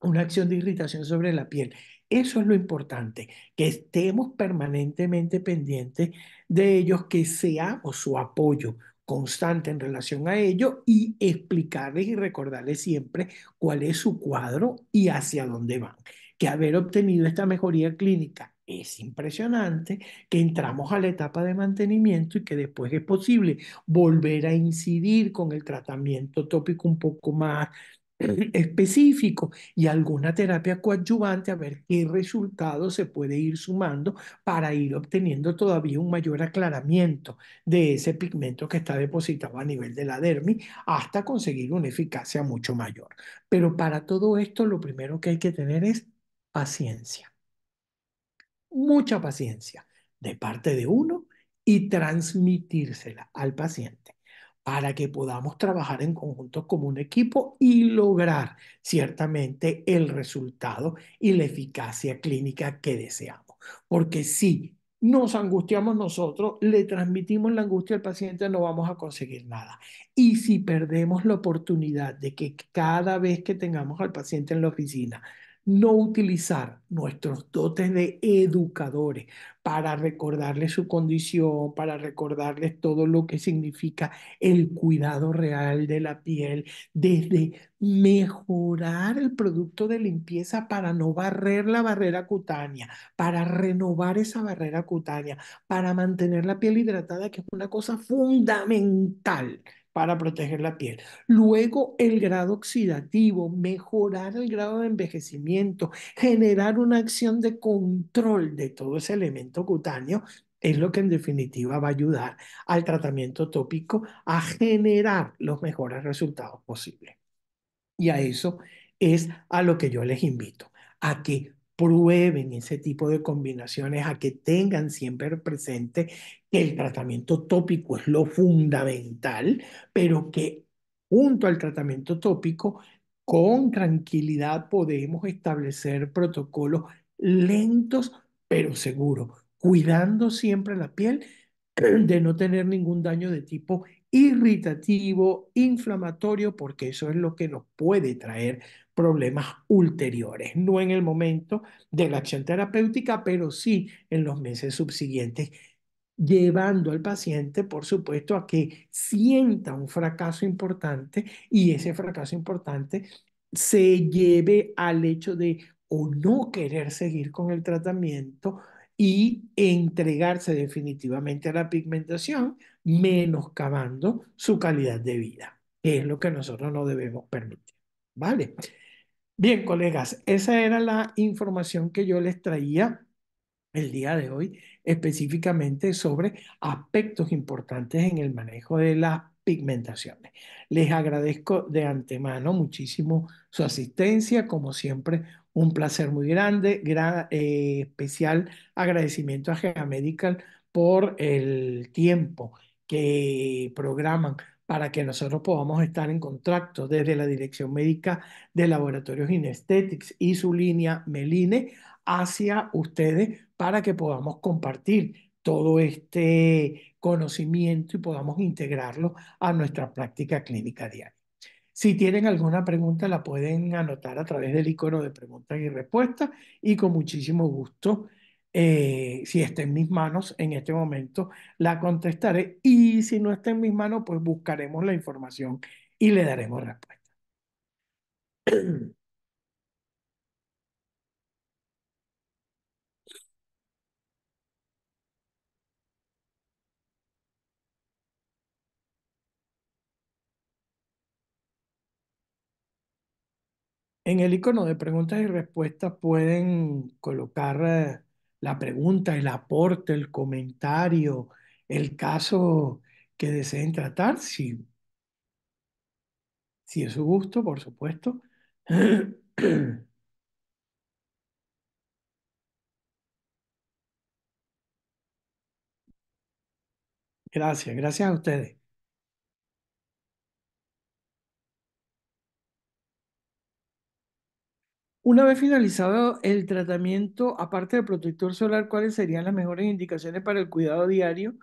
una acción de irritación sobre la piel. Eso es lo importante, que estemos permanentemente pendientes de ellos, que seamos su apoyo constante en relación a ello y explicarles y recordarles siempre cuál es su cuadro y hacia dónde van. Que haber obtenido esta mejoría clínica es impresionante, que entramos a la etapa de mantenimiento y que después es posible volver a incidir con el tratamiento tópico un poco más eh, específico y alguna terapia coadyuvante a ver qué resultado se puede ir sumando para ir obteniendo todavía un mayor aclaramiento de ese pigmento que está depositado a nivel de la dermis hasta conseguir una eficacia mucho mayor. Pero para todo esto lo primero que hay que tener es paciencia. Mucha paciencia de parte de uno y transmitírsela al paciente para que podamos trabajar en conjunto como un equipo y lograr ciertamente el resultado y la eficacia clínica que deseamos. Porque si nos angustiamos nosotros, le transmitimos la angustia al paciente, no vamos a conseguir nada. Y si perdemos la oportunidad de que cada vez que tengamos al paciente en la oficina, no utilizar nuestros dotes de educadores para recordarles su condición, para recordarles todo lo que significa el cuidado real de la piel, desde mejorar el producto de limpieza para no barrer la barrera cutánea, para renovar esa barrera cutánea, para mantener la piel hidratada, que es una cosa fundamental para proteger la piel. Luego, el grado oxidativo, mejorar el grado de envejecimiento, generar una acción de control de todo ese elemento cutáneo, es lo que en definitiva va a ayudar al tratamiento tópico a generar los mejores resultados posibles. Y a eso es a lo que yo les invito, a que prueben ese tipo de combinaciones, a que tengan siempre presente que el tratamiento tópico es lo fundamental, pero que junto al tratamiento tópico, con tranquilidad podemos establecer protocolos lentos pero seguros, cuidando siempre la piel de no tener ningún daño de tipo irritativo, inflamatorio, porque eso es lo que nos puede traer problemas ulteriores, no en el momento de la acción terapéutica, pero sí en los meses subsiguientes llevando al paciente, por supuesto, a que sienta un fracaso importante y ese fracaso importante se lleve al hecho de o no querer seguir con el tratamiento y entregarse definitivamente a la pigmentación, menoscabando su calidad de vida, que es lo que nosotros no debemos permitir. ¿Vale? Bien, colegas, esa era la información que yo les traía el día de hoy específicamente sobre aspectos importantes en el manejo de las pigmentaciones. Les agradezco de antemano muchísimo su asistencia, como siempre un placer muy grande, eh, especial agradecimiento a Medical por el tiempo que programan para que nosotros podamos estar en contacto desde la Dirección Médica de Laboratorios Inesthetics y su línea Meline hacia ustedes para que podamos compartir todo este conocimiento y podamos integrarlo a nuestra práctica clínica diaria. Si tienen alguna pregunta, la pueden anotar a través del icono de preguntas y respuestas y con muchísimo gusto, eh, si está en mis manos en este momento, la contestaré y si no está en mis manos, pues buscaremos la información y le daremos respuesta. En el icono de preguntas y respuestas pueden colocar eh, la pregunta, el aporte, el comentario, el caso que deseen tratar, si, si es su gusto, por supuesto. Gracias, gracias a ustedes. Una vez finalizado el tratamiento, aparte del protector solar, ¿cuáles serían las mejores indicaciones para el cuidado diario?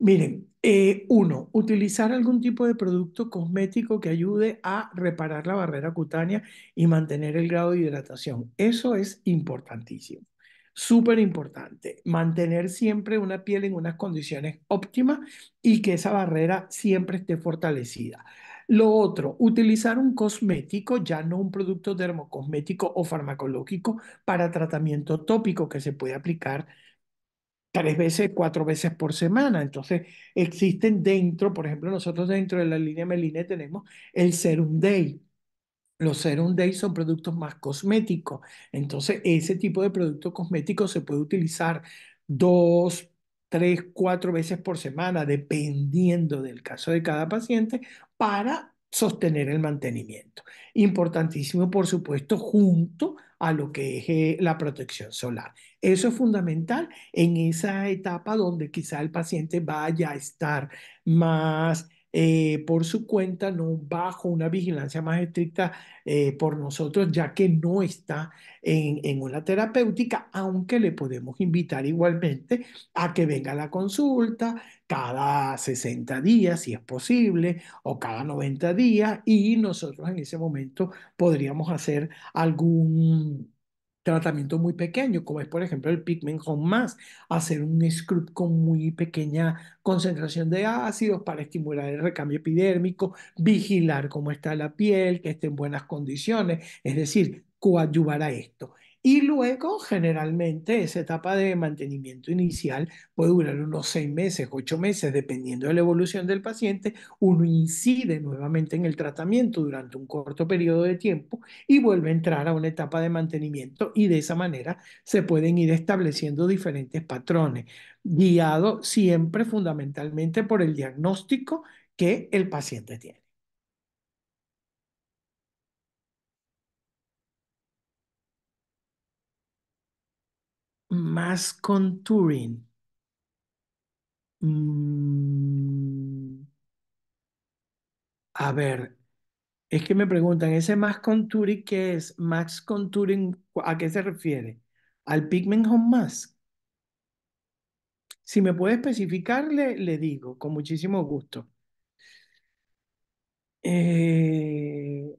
Miren, eh, uno, utilizar algún tipo de producto cosmético que ayude a reparar la barrera cutánea y mantener el grado de hidratación. Eso es importantísimo, súper importante. Mantener siempre una piel en unas condiciones óptimas y que esa barrera siempre esté fortalecida. Lo otro, utilizar un cosmético, ya no un producto dermocosmético o farmacológico, para tratamiento tópico que se puede aplicar tres veces, cuatro veces por semana. Entonces, existen dentro, por ejemplo, nosotros dentro de la línea Meline tenemos el Serum Day. Los Serum Day son productos más cosméticos. Entonces, ese tipo de producto cosmético se puede utilizar dos, tres, cuatro veces por semana, dependiendo del caso de cada paciente, para sostener el mantenimiento. Importantísimo, por supuesto, junto a lo que es eh, la protección solar. Eso es fundamental en esa etapa donde quizá el paciente vaya a estar más eh, por su cuenta, no bajo una vigilancia más estricta eh, por nosotros, ya que no está en, en, una terapéutica, aunque le podemos invitar igualmente a que venga a la consulta cada 60 días, si es posible, o cada 90 días, y nosotros en ese momento podríamos hacer algún tratamiento muy pequeño, como es por ejemplo el Pigment Home más, hacer un scrub con muy pequeña concentración de ácidos para estimular el recambio epidérmico, vigilar cómo está la piel, que esté en buenas condiciones, es decir, coadyuvar a esto. Y luego, generalmente, esa etapa de mantenimiento inicial puede durar unos seis meses, ocho meses, dependiendo de la evolución del paciente. Uno incide nuevamente en el tratamiento durante un corto periodo de tiempo y vuelve a entrar a una etapa de mantenimiento y de esa manera se pueden ir estableciendo diferentes patrones, guiado siempre fundamentalmente por el diagnóstico que el paciente tiene. más Contouring. Mm. A ver, es que me preguntan, ¿ese más Contouring qué es? ¿Max Contouring a qué se refiere? ¿Al Pigment Home Mask? Si me puede especificar, le, digo, con muchísimo gusto. Eh,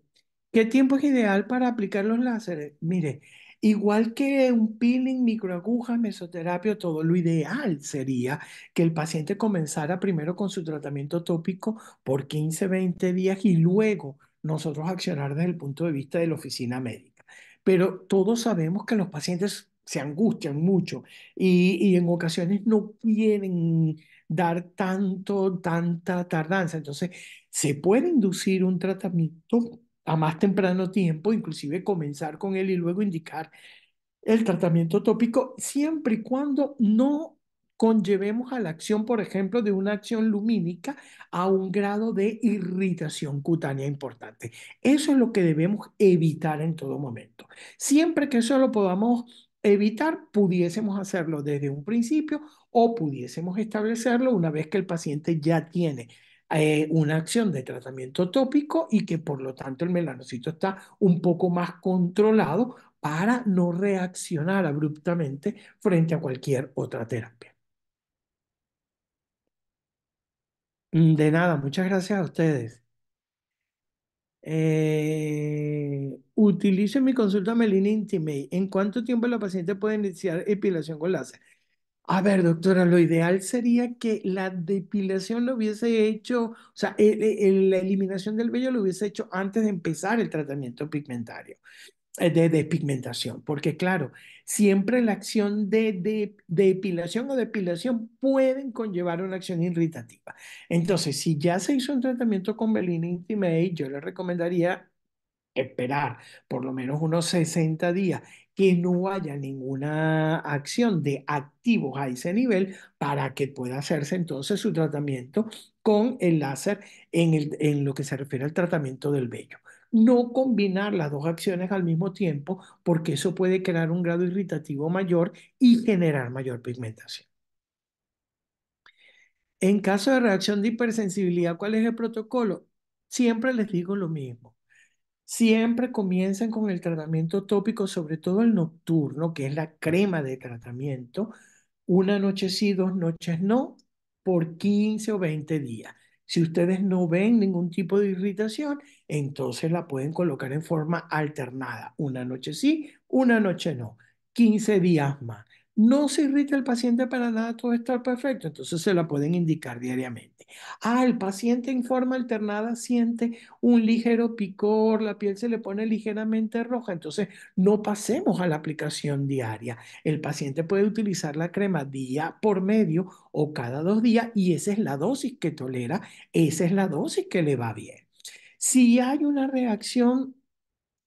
¿Qué tiempo es ideal para aplicar los láseres? Mire, Igual que un peeling, microagujas, mesoterapia, todo lo ideal sería que el paciente comenzara primero con su tratamiento tópico por 15, 20 días y luego nosotros accionar desde el punto de vista de la oficina médica. Pero todos sabemos que los pacientes se angustian mucho y, y, en ocasiones no quieren dar tanto, tanta tardanza. Entonces, se puede inducir un tratamiento a más temprano tiempo, inclusive comenzar con él y luego indicar el tratamiento tópico, siempre y cuando no conllevemos a la acción, por ejemplo, de una acción lumínica a un grado de irritación cutánea importante. Eso es lo que debemos evitar en todo momento. Siempre que eso lo podamos evitar, pudiésemos hacerlo desde un principio o pudiésemos establecerlo una vez que el paciente ya tiene eh, una acción de tratamiento tópico y que por lo tanto el melanocito está un poco más controlado para no reaccionar abruptamente frente a cualquier otra terapia. Mm, de nada, muchas gracias a ustedes. Eh, utilizo mi consulta Melina Intimate. ¿En cuánto tiempo la paciente puede iniciar epilación con láser? A ver, doctora, lo ideal sería que la depilación lo hubiese hecho, o sea, e, e, la eliminación del vello lo hubiese hecho antes de empezar el tratamiento pigmentario, eh, de despigmentación, porque claro, siempre la acción de, depilación o depilación pueden conllevar una acción irritativa. Entonces, si ya se hizo un tratamiento con Belina Intimate, yo le recomendaría esperar por lo menos unos 60 días que no haya ninguna acción de activos a ese nivel para que pueda hacerse entonces su tratamiento con el láser en, en lo que se refiere al tratamiento del vello no combinar las dos acciones al mismo tiempo, porque eso puede crear un grado irritativo mayor y generar mayor pigmentación. En caso de reacción de hipersensibilidad, ¿cuál es el protocolo? Siempre les digo lo mismo siempre comienzan con el tratamiento tópico, sobre todo el nocturno, que es la crema de tratamiento, una noche sí, dos noches no, por 15 o 20 días. Si ustedes no ven ningún tipo de irritación, entonces la pueden colocar en forma alternada, una noche sí, una noche no, 15 días más. No se irrita el paciente para nada, todo está perfecto, entonces se la pueden indicar diariamente. Ah, el paciente en forma alternada siente un ligero picor, la piel se le pone ligeramente roja, entonces no pasemos a la aplicación diaria. El paciente puede utilizar la crema día por medio o cada dos días y esa es la dosis que tolera, esa es la dosis que le va bien. Si hay una reacción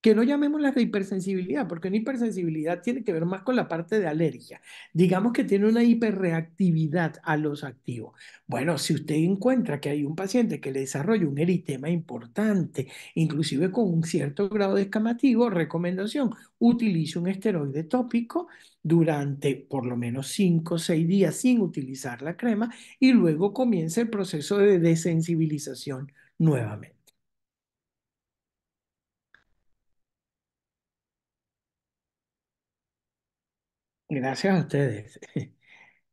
que no llamemos la hipersensibilidad, porque una hipersensibilidad tiene que ver más con la parte de alergia. Digamos que tiene una hiperreactividad a los activos. Bueno, si usted encuentra que hay un paciente que le desarrolla un eritema importante, inclusive con un cierto grado de escamativo, recomendación, utilice un esteroide tópico durante por lo menos 5 o 6 días sin utilizar la crema y luego comience el proceso de desensibilización nuevamente. Gracias a ustedes.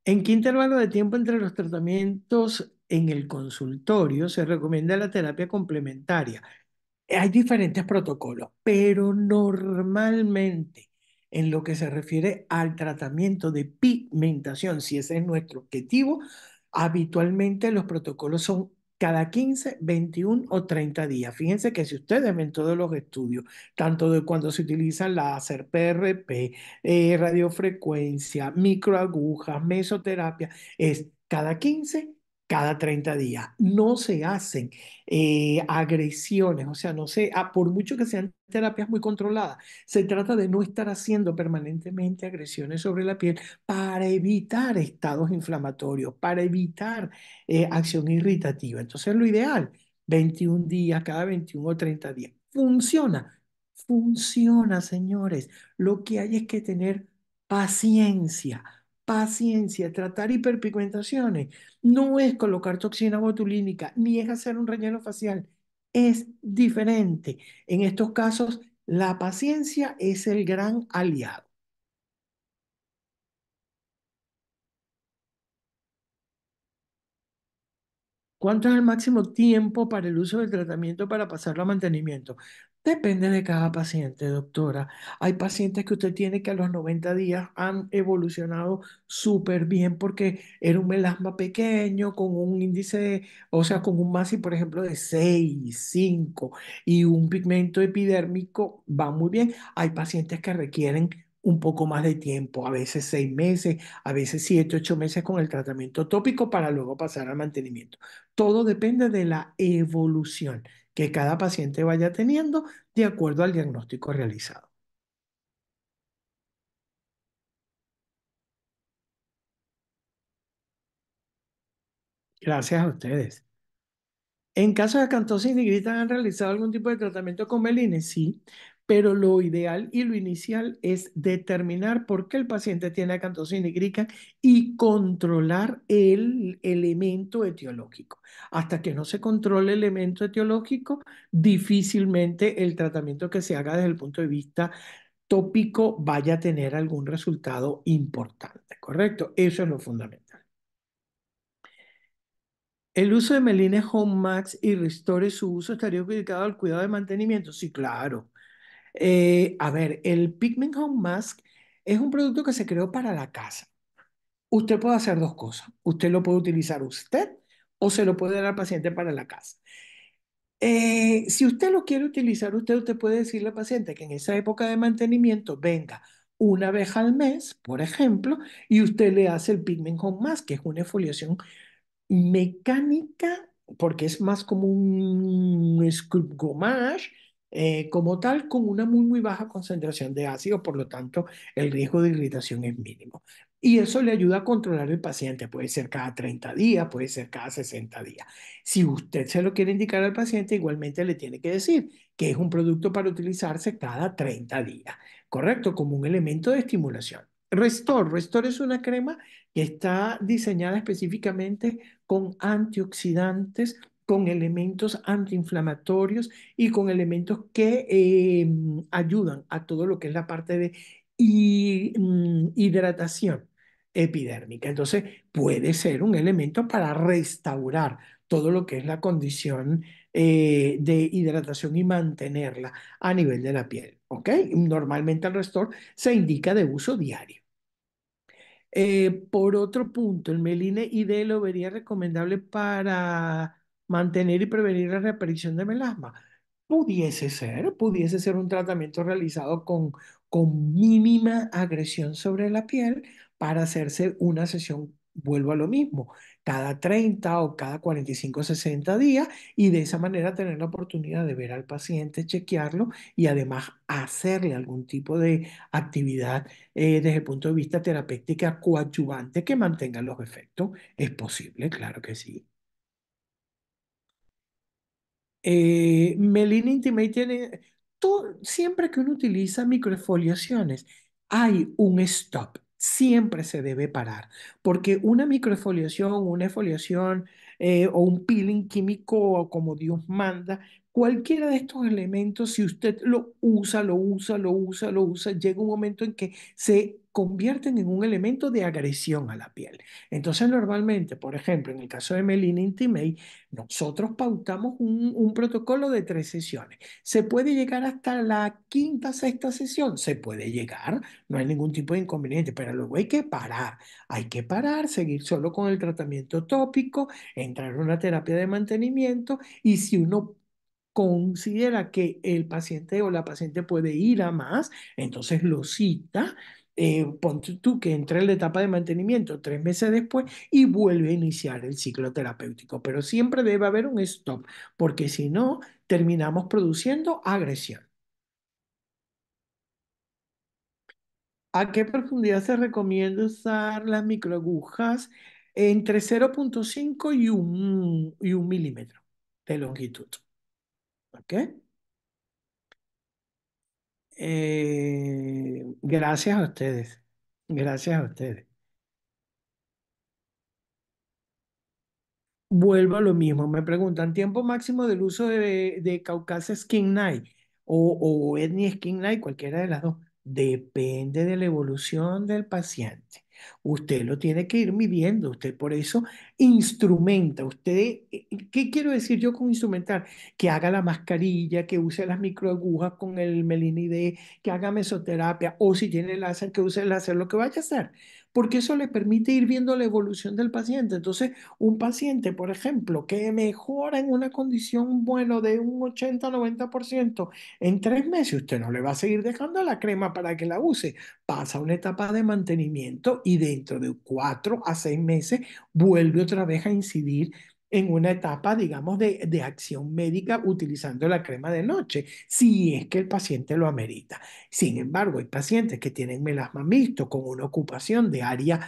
¿En qué intervalo de tiempo entre los tratamientos en el consultorio se recomienda la terapia complementaria? Hay diferentes protocolos, pero normalmente en lo que se refiere al tratamiento de pigmentación, si ese es nuestro objetivo, habitualmente los protocolos son cada 15, 21 o 30 días. Fíjense que si ustedes ven todos los estudios, tanto de cuando se utiliza láser, PRP, eh, radiofrecuencia, microagujas, mesoterapia, es cada 15, cada 30 días. No se hacen eh, agresiones, o sea, no se, ah, por mucho que sean terapias muy controladas, se trata de no estar haciendo permanentemente agresiones sobre la piel para evitar estados inflamatorios, para evitar eh, acción irritativa. Entonces, lo ideal, 21 días, cada 21 o 30 días. Funciona, funciona, señores. Lo que hay es que tener paciencia paciencia, tratar hiperpigmentaciones no es colocar toxina botulínica ni es hacer un relleno facial, es diferente. En estos casos, la paciencia es el gran aliado. ¿Cuánto es el máximo tiempo para el uso del tratamiento para pasarlo a mantenimiento? Depende de cada paciente, doctora. Hay pacientes que usted tiene que a los 90 días han evolucionado súper bien porque era un melasma pequeño con un índice, o sea, con un MACI, por ejemplo, de 6, 5 y un pigmento epidérmico va muy bien. Hay pacientes que requieren un poco más de tiempo, a veces 6 meses, a veces 7, 8 meses con el tratamiento tópico para luego pasar al mantenimiento. Todo depende de la evolución que cada paciente vaya teniendo de acuerdo al diagnóstico realizado. Gracias a ustedes. En caso de nigrita ¿han realizado algún tipo de tratamiento con melines? Sí pero lo ideal y lo inicial es determinar por qué el paciente tiene acantosis nigrica y controlar el elemento etiológico. Hasta que no se controle el elemento etiológico, difícilmente el tratamiento que se haga desde el punto de vista tópico vaya a tener algún resultado importante, ¿correcto? Eso es lo fundamental. ¿El uso de Melines Home Max y Restore, su uso estaría dedicado al cuidado de mantenimiento? Sí, claro. Eh, a ver, el Pigment Home Mask es un producto que se creó para la casa. Usted puede hacer dos cosas. Usted lo puede utilizar usted o se lo puede dar al paciente para la casa. Eh, si usted lo quiere utilizar usted, usted puede decirle al paciente que en esa época de mantenimiento venga una vez al mes, por ejemplo, y usted le hace el Pigment Home Mask, que es una exfoliación mecánica, porque es más como un scrub gommage, eh, como tal con una muy, muy baja concentración de ácido, por lo tanto el riesgo de irritación es mínimo. Y eso le ayuda a controlar el paciente, puede ser cada 30 días, puede ser cada 60 días. Si usted se lo quiere indicar al paciente, igualmente le tiene que decir que es un producto para utilizarse cada 30 días, ¿correcto? Como un elemento de estimulación. Restore. Restore es una crema que está diseñada específicamente con antioxidantes con elementos antiinflamatorios y con elementos que em, ayudan a todo lo que es la parte de mm, hidratación epidérmica. Entonces, puede ser un elemento para restaurar todo lo que es la condición eh, de hidratación y mantenerla a nivel de la piel. ¿Ok? Normalmente el restor se indica de uso diario. Eh, por otro punto, el meline ID lo vería recomendable para mantener y prevenir la reaparición de melasma. Pudiese ser, pudiese ser un tratamiento realizado con, con mínima agresión sobre la piel para hacerse una sesión, vuelvo a lo mismo, cada 30 o cada 45 60 días y de esa manera tener la oportunidad de ver al paciente, chequearlo y además hacerle algún tipo de actividad eh, desde el punto de vista terapéutica coadyuvante que mantenga los efectos. Es posible, claro que sí. Eh, Melina Intimate tiene, todo, siempre que uno utiliza microfoliaciones, hay un stop, siempre se debe parar, porque una microfoliación, una foliación eh, o un peeling químico o como Dios manda, Cualquiera de estos elementos, si usted lo usa, lo usa, lo usa, lo usa, llega un momento en que se convierten en un elemento de agresión a la piel. Entonces, normalmente, por ejemplo, en el caso de Melina Intimate, nosotros pautamos un, protocolo de tres sesiones. ¿Se puede llegar hasta la quinta, sexta sesión? Se puede llegar, no hay ningún tipo de inconveniente, pero luego hay que parar. Hay que parar, seguir solo con el tratamiento tópico, entrar en una terapia de mantenimiento y si uno considera que el paciente o la paciente puede ir a más, entonces lo cita, eh, ponte tú que entra en la etapa de mantenimiento tres meses después y vuelve a iniciar el ciclo terapéutico. Pero siempre debe haber un stop, porque si no, terminamos produciendo agresión. ¿A qué profundidad se recomienda usar las microagujas? Entre 0.5 y 1 y un milímetro de longitud. ¿Ok? Eh, gracias a ustedes. Gracias a ustedes. Vuelvo a lo mismo. Me preguntan, ¿tiempo máximo del uso de, de Skin Night o, o Etnia Skin Night? Cualquiera de las dos. Depende de la evolución del paciente. Usted lo tiene que ir midiendo, usted por eso instrumenta. Usted, eh, eh, ¿qué quiero decir yo con instrumentar? Que haga la mascarilla, que use las microagujas con el melinide, que haga mesoterapia, o si tiene láser, que use el láser, lo que vaya a hacer porque eso le permite ir viendo la evolución del paciente. Entonces, un paciente, por ejemplo, que mejora en una condición, bueno, de un 80-90% en tres meses, usted no le va a seguir dejando la crema para que la use. Pasa una etapa de mantenimiento y dentro de cuatro a seis meses vuelve otra vez a incidir en una etapa, digamos, de, acción médica utilizando la crema de noche, si es que el paciente lo amerita. Sin embargo, hay pacientes que tienen melasma mixto con una ocupación de área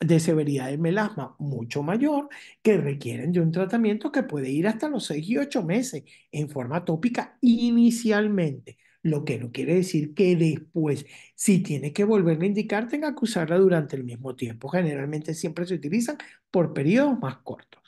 de severidad de melasma mucho mayor que requieren de un tratamiento que puede ir hasta los 6 y 8 meses en forma tópica inicialmente lo que no quiere decir que después, si tiene que volver a indicar, tenga que usarla durante el mismo tiempo. Generalmente siempre se utilizan por periodos más cortos.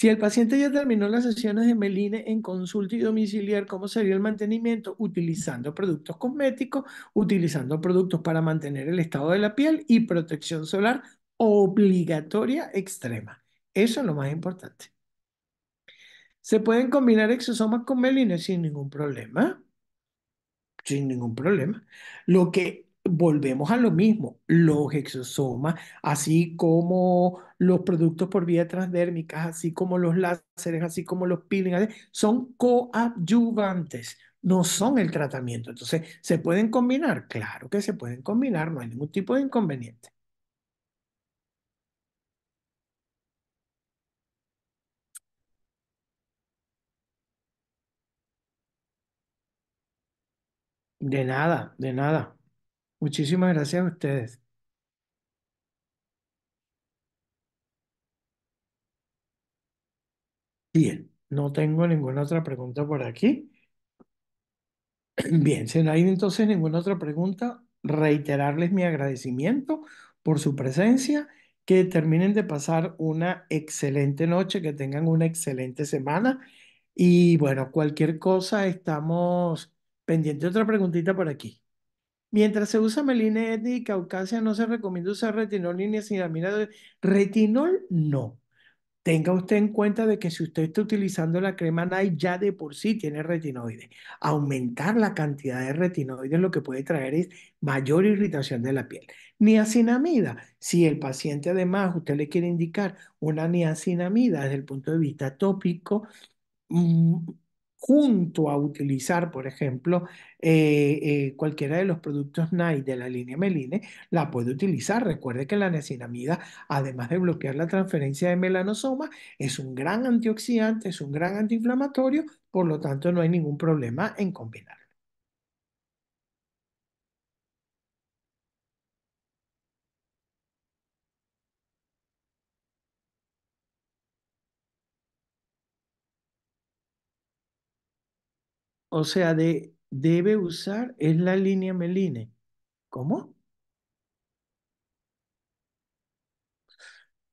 Si el paciente ya terminó las sesiones de Meline en consulta y domiciliar, ¿cómo sería el mantenimiento? Utilizando productos cosméticos, utilizando productos para mantener el estado de la piel y protección solar obligatoria extrema. Eso es lo más importante. Se pueden combinar exosomas con meline sin ningún problema. Sin ningún problema. Lo que volvemos a lo mismo. Los exosomas, así como los productos por vía transdérmica, así como los láseres, así como los peelings, son coadyuvantes, no son el tratamiento. Entonces, ¿se pueden combinar? Claro que se pueden combinar, no hay ningún tipo de inconveniente. De nada, de nada. Muchísimas gracias a ustedes. Bien, no tengo ninguna otra pregunta por aquí. Bien, si no hay entonces ninguna otra pregunta, reiterarles mi agradecimiento por su presencia, que terminen de pasar una excelente noche, que tengan una excelente semana y bueno, cualquier cosa estamos pendientes de otra preguntita por aquí. Mientras se usa melina y caucasia, no se recomienda usar retinol ni niacinamida. De... Retinol no. Tenga usted en cuenta de que si usted está utilizando la crema NAI ya de por sí tiene retinoides. Aumentar la cantidad de retinoides lo que puede traer es mayor irritación de la piel. Niacinamida, si el paciente además usted le quiere indicar una niacinamida desde el punto de vista tópico, mm, junto a utilizar, por ejemplo, eh, eh, cualquiera de los productos NAI de la línea Meline, la puede utilizar. Recuerde que la necinamida, además de bloquear la transferencia de melanosoma, es un gran antioxidante, es un gran antiinflamatorio, por lo tanto no hay ningún problema en combinarlo. o sea, de, debe usar es la línea meline. ¿Cómo?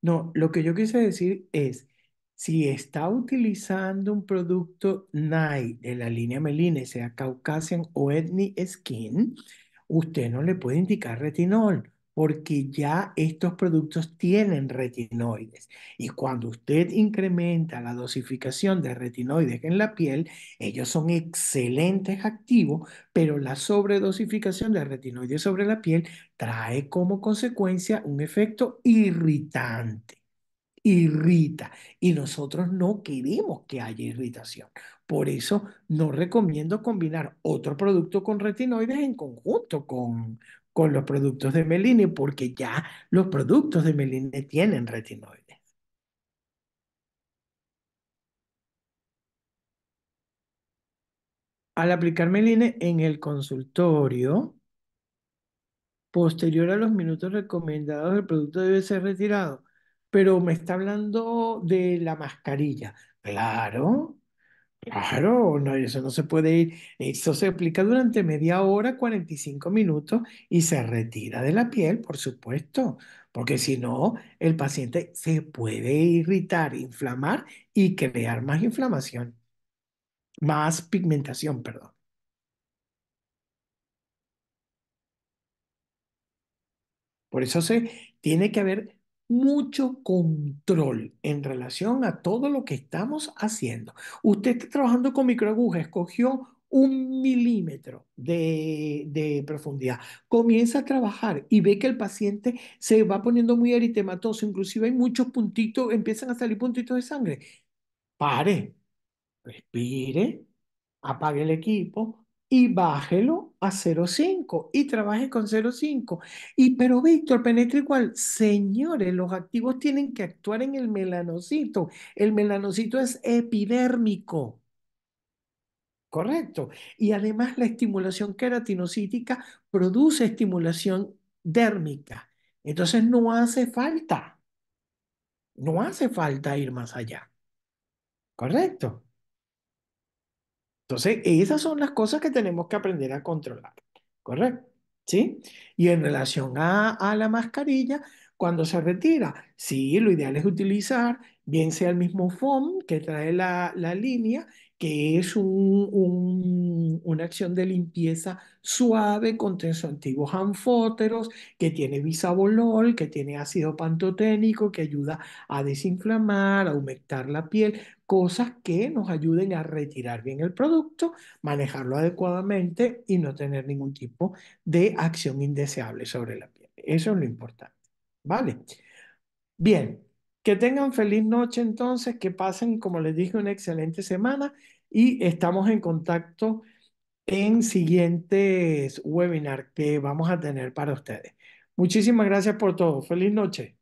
No, lo que yo quise decir es, si está utilizando un producto NAI de la línea meline, sea Caucasian o Etni Skin, usted no le puede indicar retinol porque ya estos productos tienen retinoides. Y cuando usted incrementa la dosificación de retinoides en la piel, ellos son excelentes activos, pero la sobredosificación de retinoides sobre la piel trae como consecuencia un efecto irritante. Irrita y nosotros no queremos que haya irritación. Por eso no recomiendo combinar otro producto con retinoides en conjunto con, con los productos de Meline porque ya los productos de Meline tienen retinoides. Al aplicar Meline en el consultorio, posterior a los minutos recomendados, el producto debe ser retirado. Pero me está hablando de la mascarilla. Claro, Claro, no, eso no se puede ir. Eso se aplica durante media hora, 45 minutos y se retira de la piel, por supuesto, porque si no, el paciente se puede irritar, inflamar y crear más inflamación, más pigmentación, perdón. Por eso se tiene que haber mucho control en relación a todo lo que estamos haciendo. Usted está trabajando con microagujas, escogió un milímetro de, de, profundidad. Comienza a trabajar y ve que el paciente se va poniendo muy eritematoso, inclusive hay muchos puntitos, empiezan a salir puntitos de sangre. Pare, respire, apague el equipo, y bájelo a 0,5 y trabaje con 0,5. Y pero Víctor, penetra igual, señores, los activos tienen que actuar en el melanocito. El melanocito es epidérmico. Correcto. Y además la estimulación queratinocítica produce estimulación dérmica. Entonces no hace falta. No hace falta ir más allá. Correcto. Entonces, esas son las cosas que tenemos que aprender a controlar, ¿correcto? ¿Sí? Y en relación a, la mascarilla, cuando se retira, sí, lo ideal es utilizar, bien sea el mismo foam que trae la, línea, que es una acción de limpieza suave con antiguos anfóteros, que tiene bisabolol, que tiene ácido pantoténico, que ayuda a desinflamar, a humectar la piel, cosas que nos ayuden a retirar bien el producto, manejarlo adecuadamente y no tener ningún tipo de acción indeseable sobre la piel. Eso es lo importante. ¿Vale? Bien, que tengan feliz noche entonces, que pasen, como les dije, una excelente semana y estamos en contacto en siguientes webinars que vamos a tener para ustedes. Muchísimas gracias por todo. Feliz noche.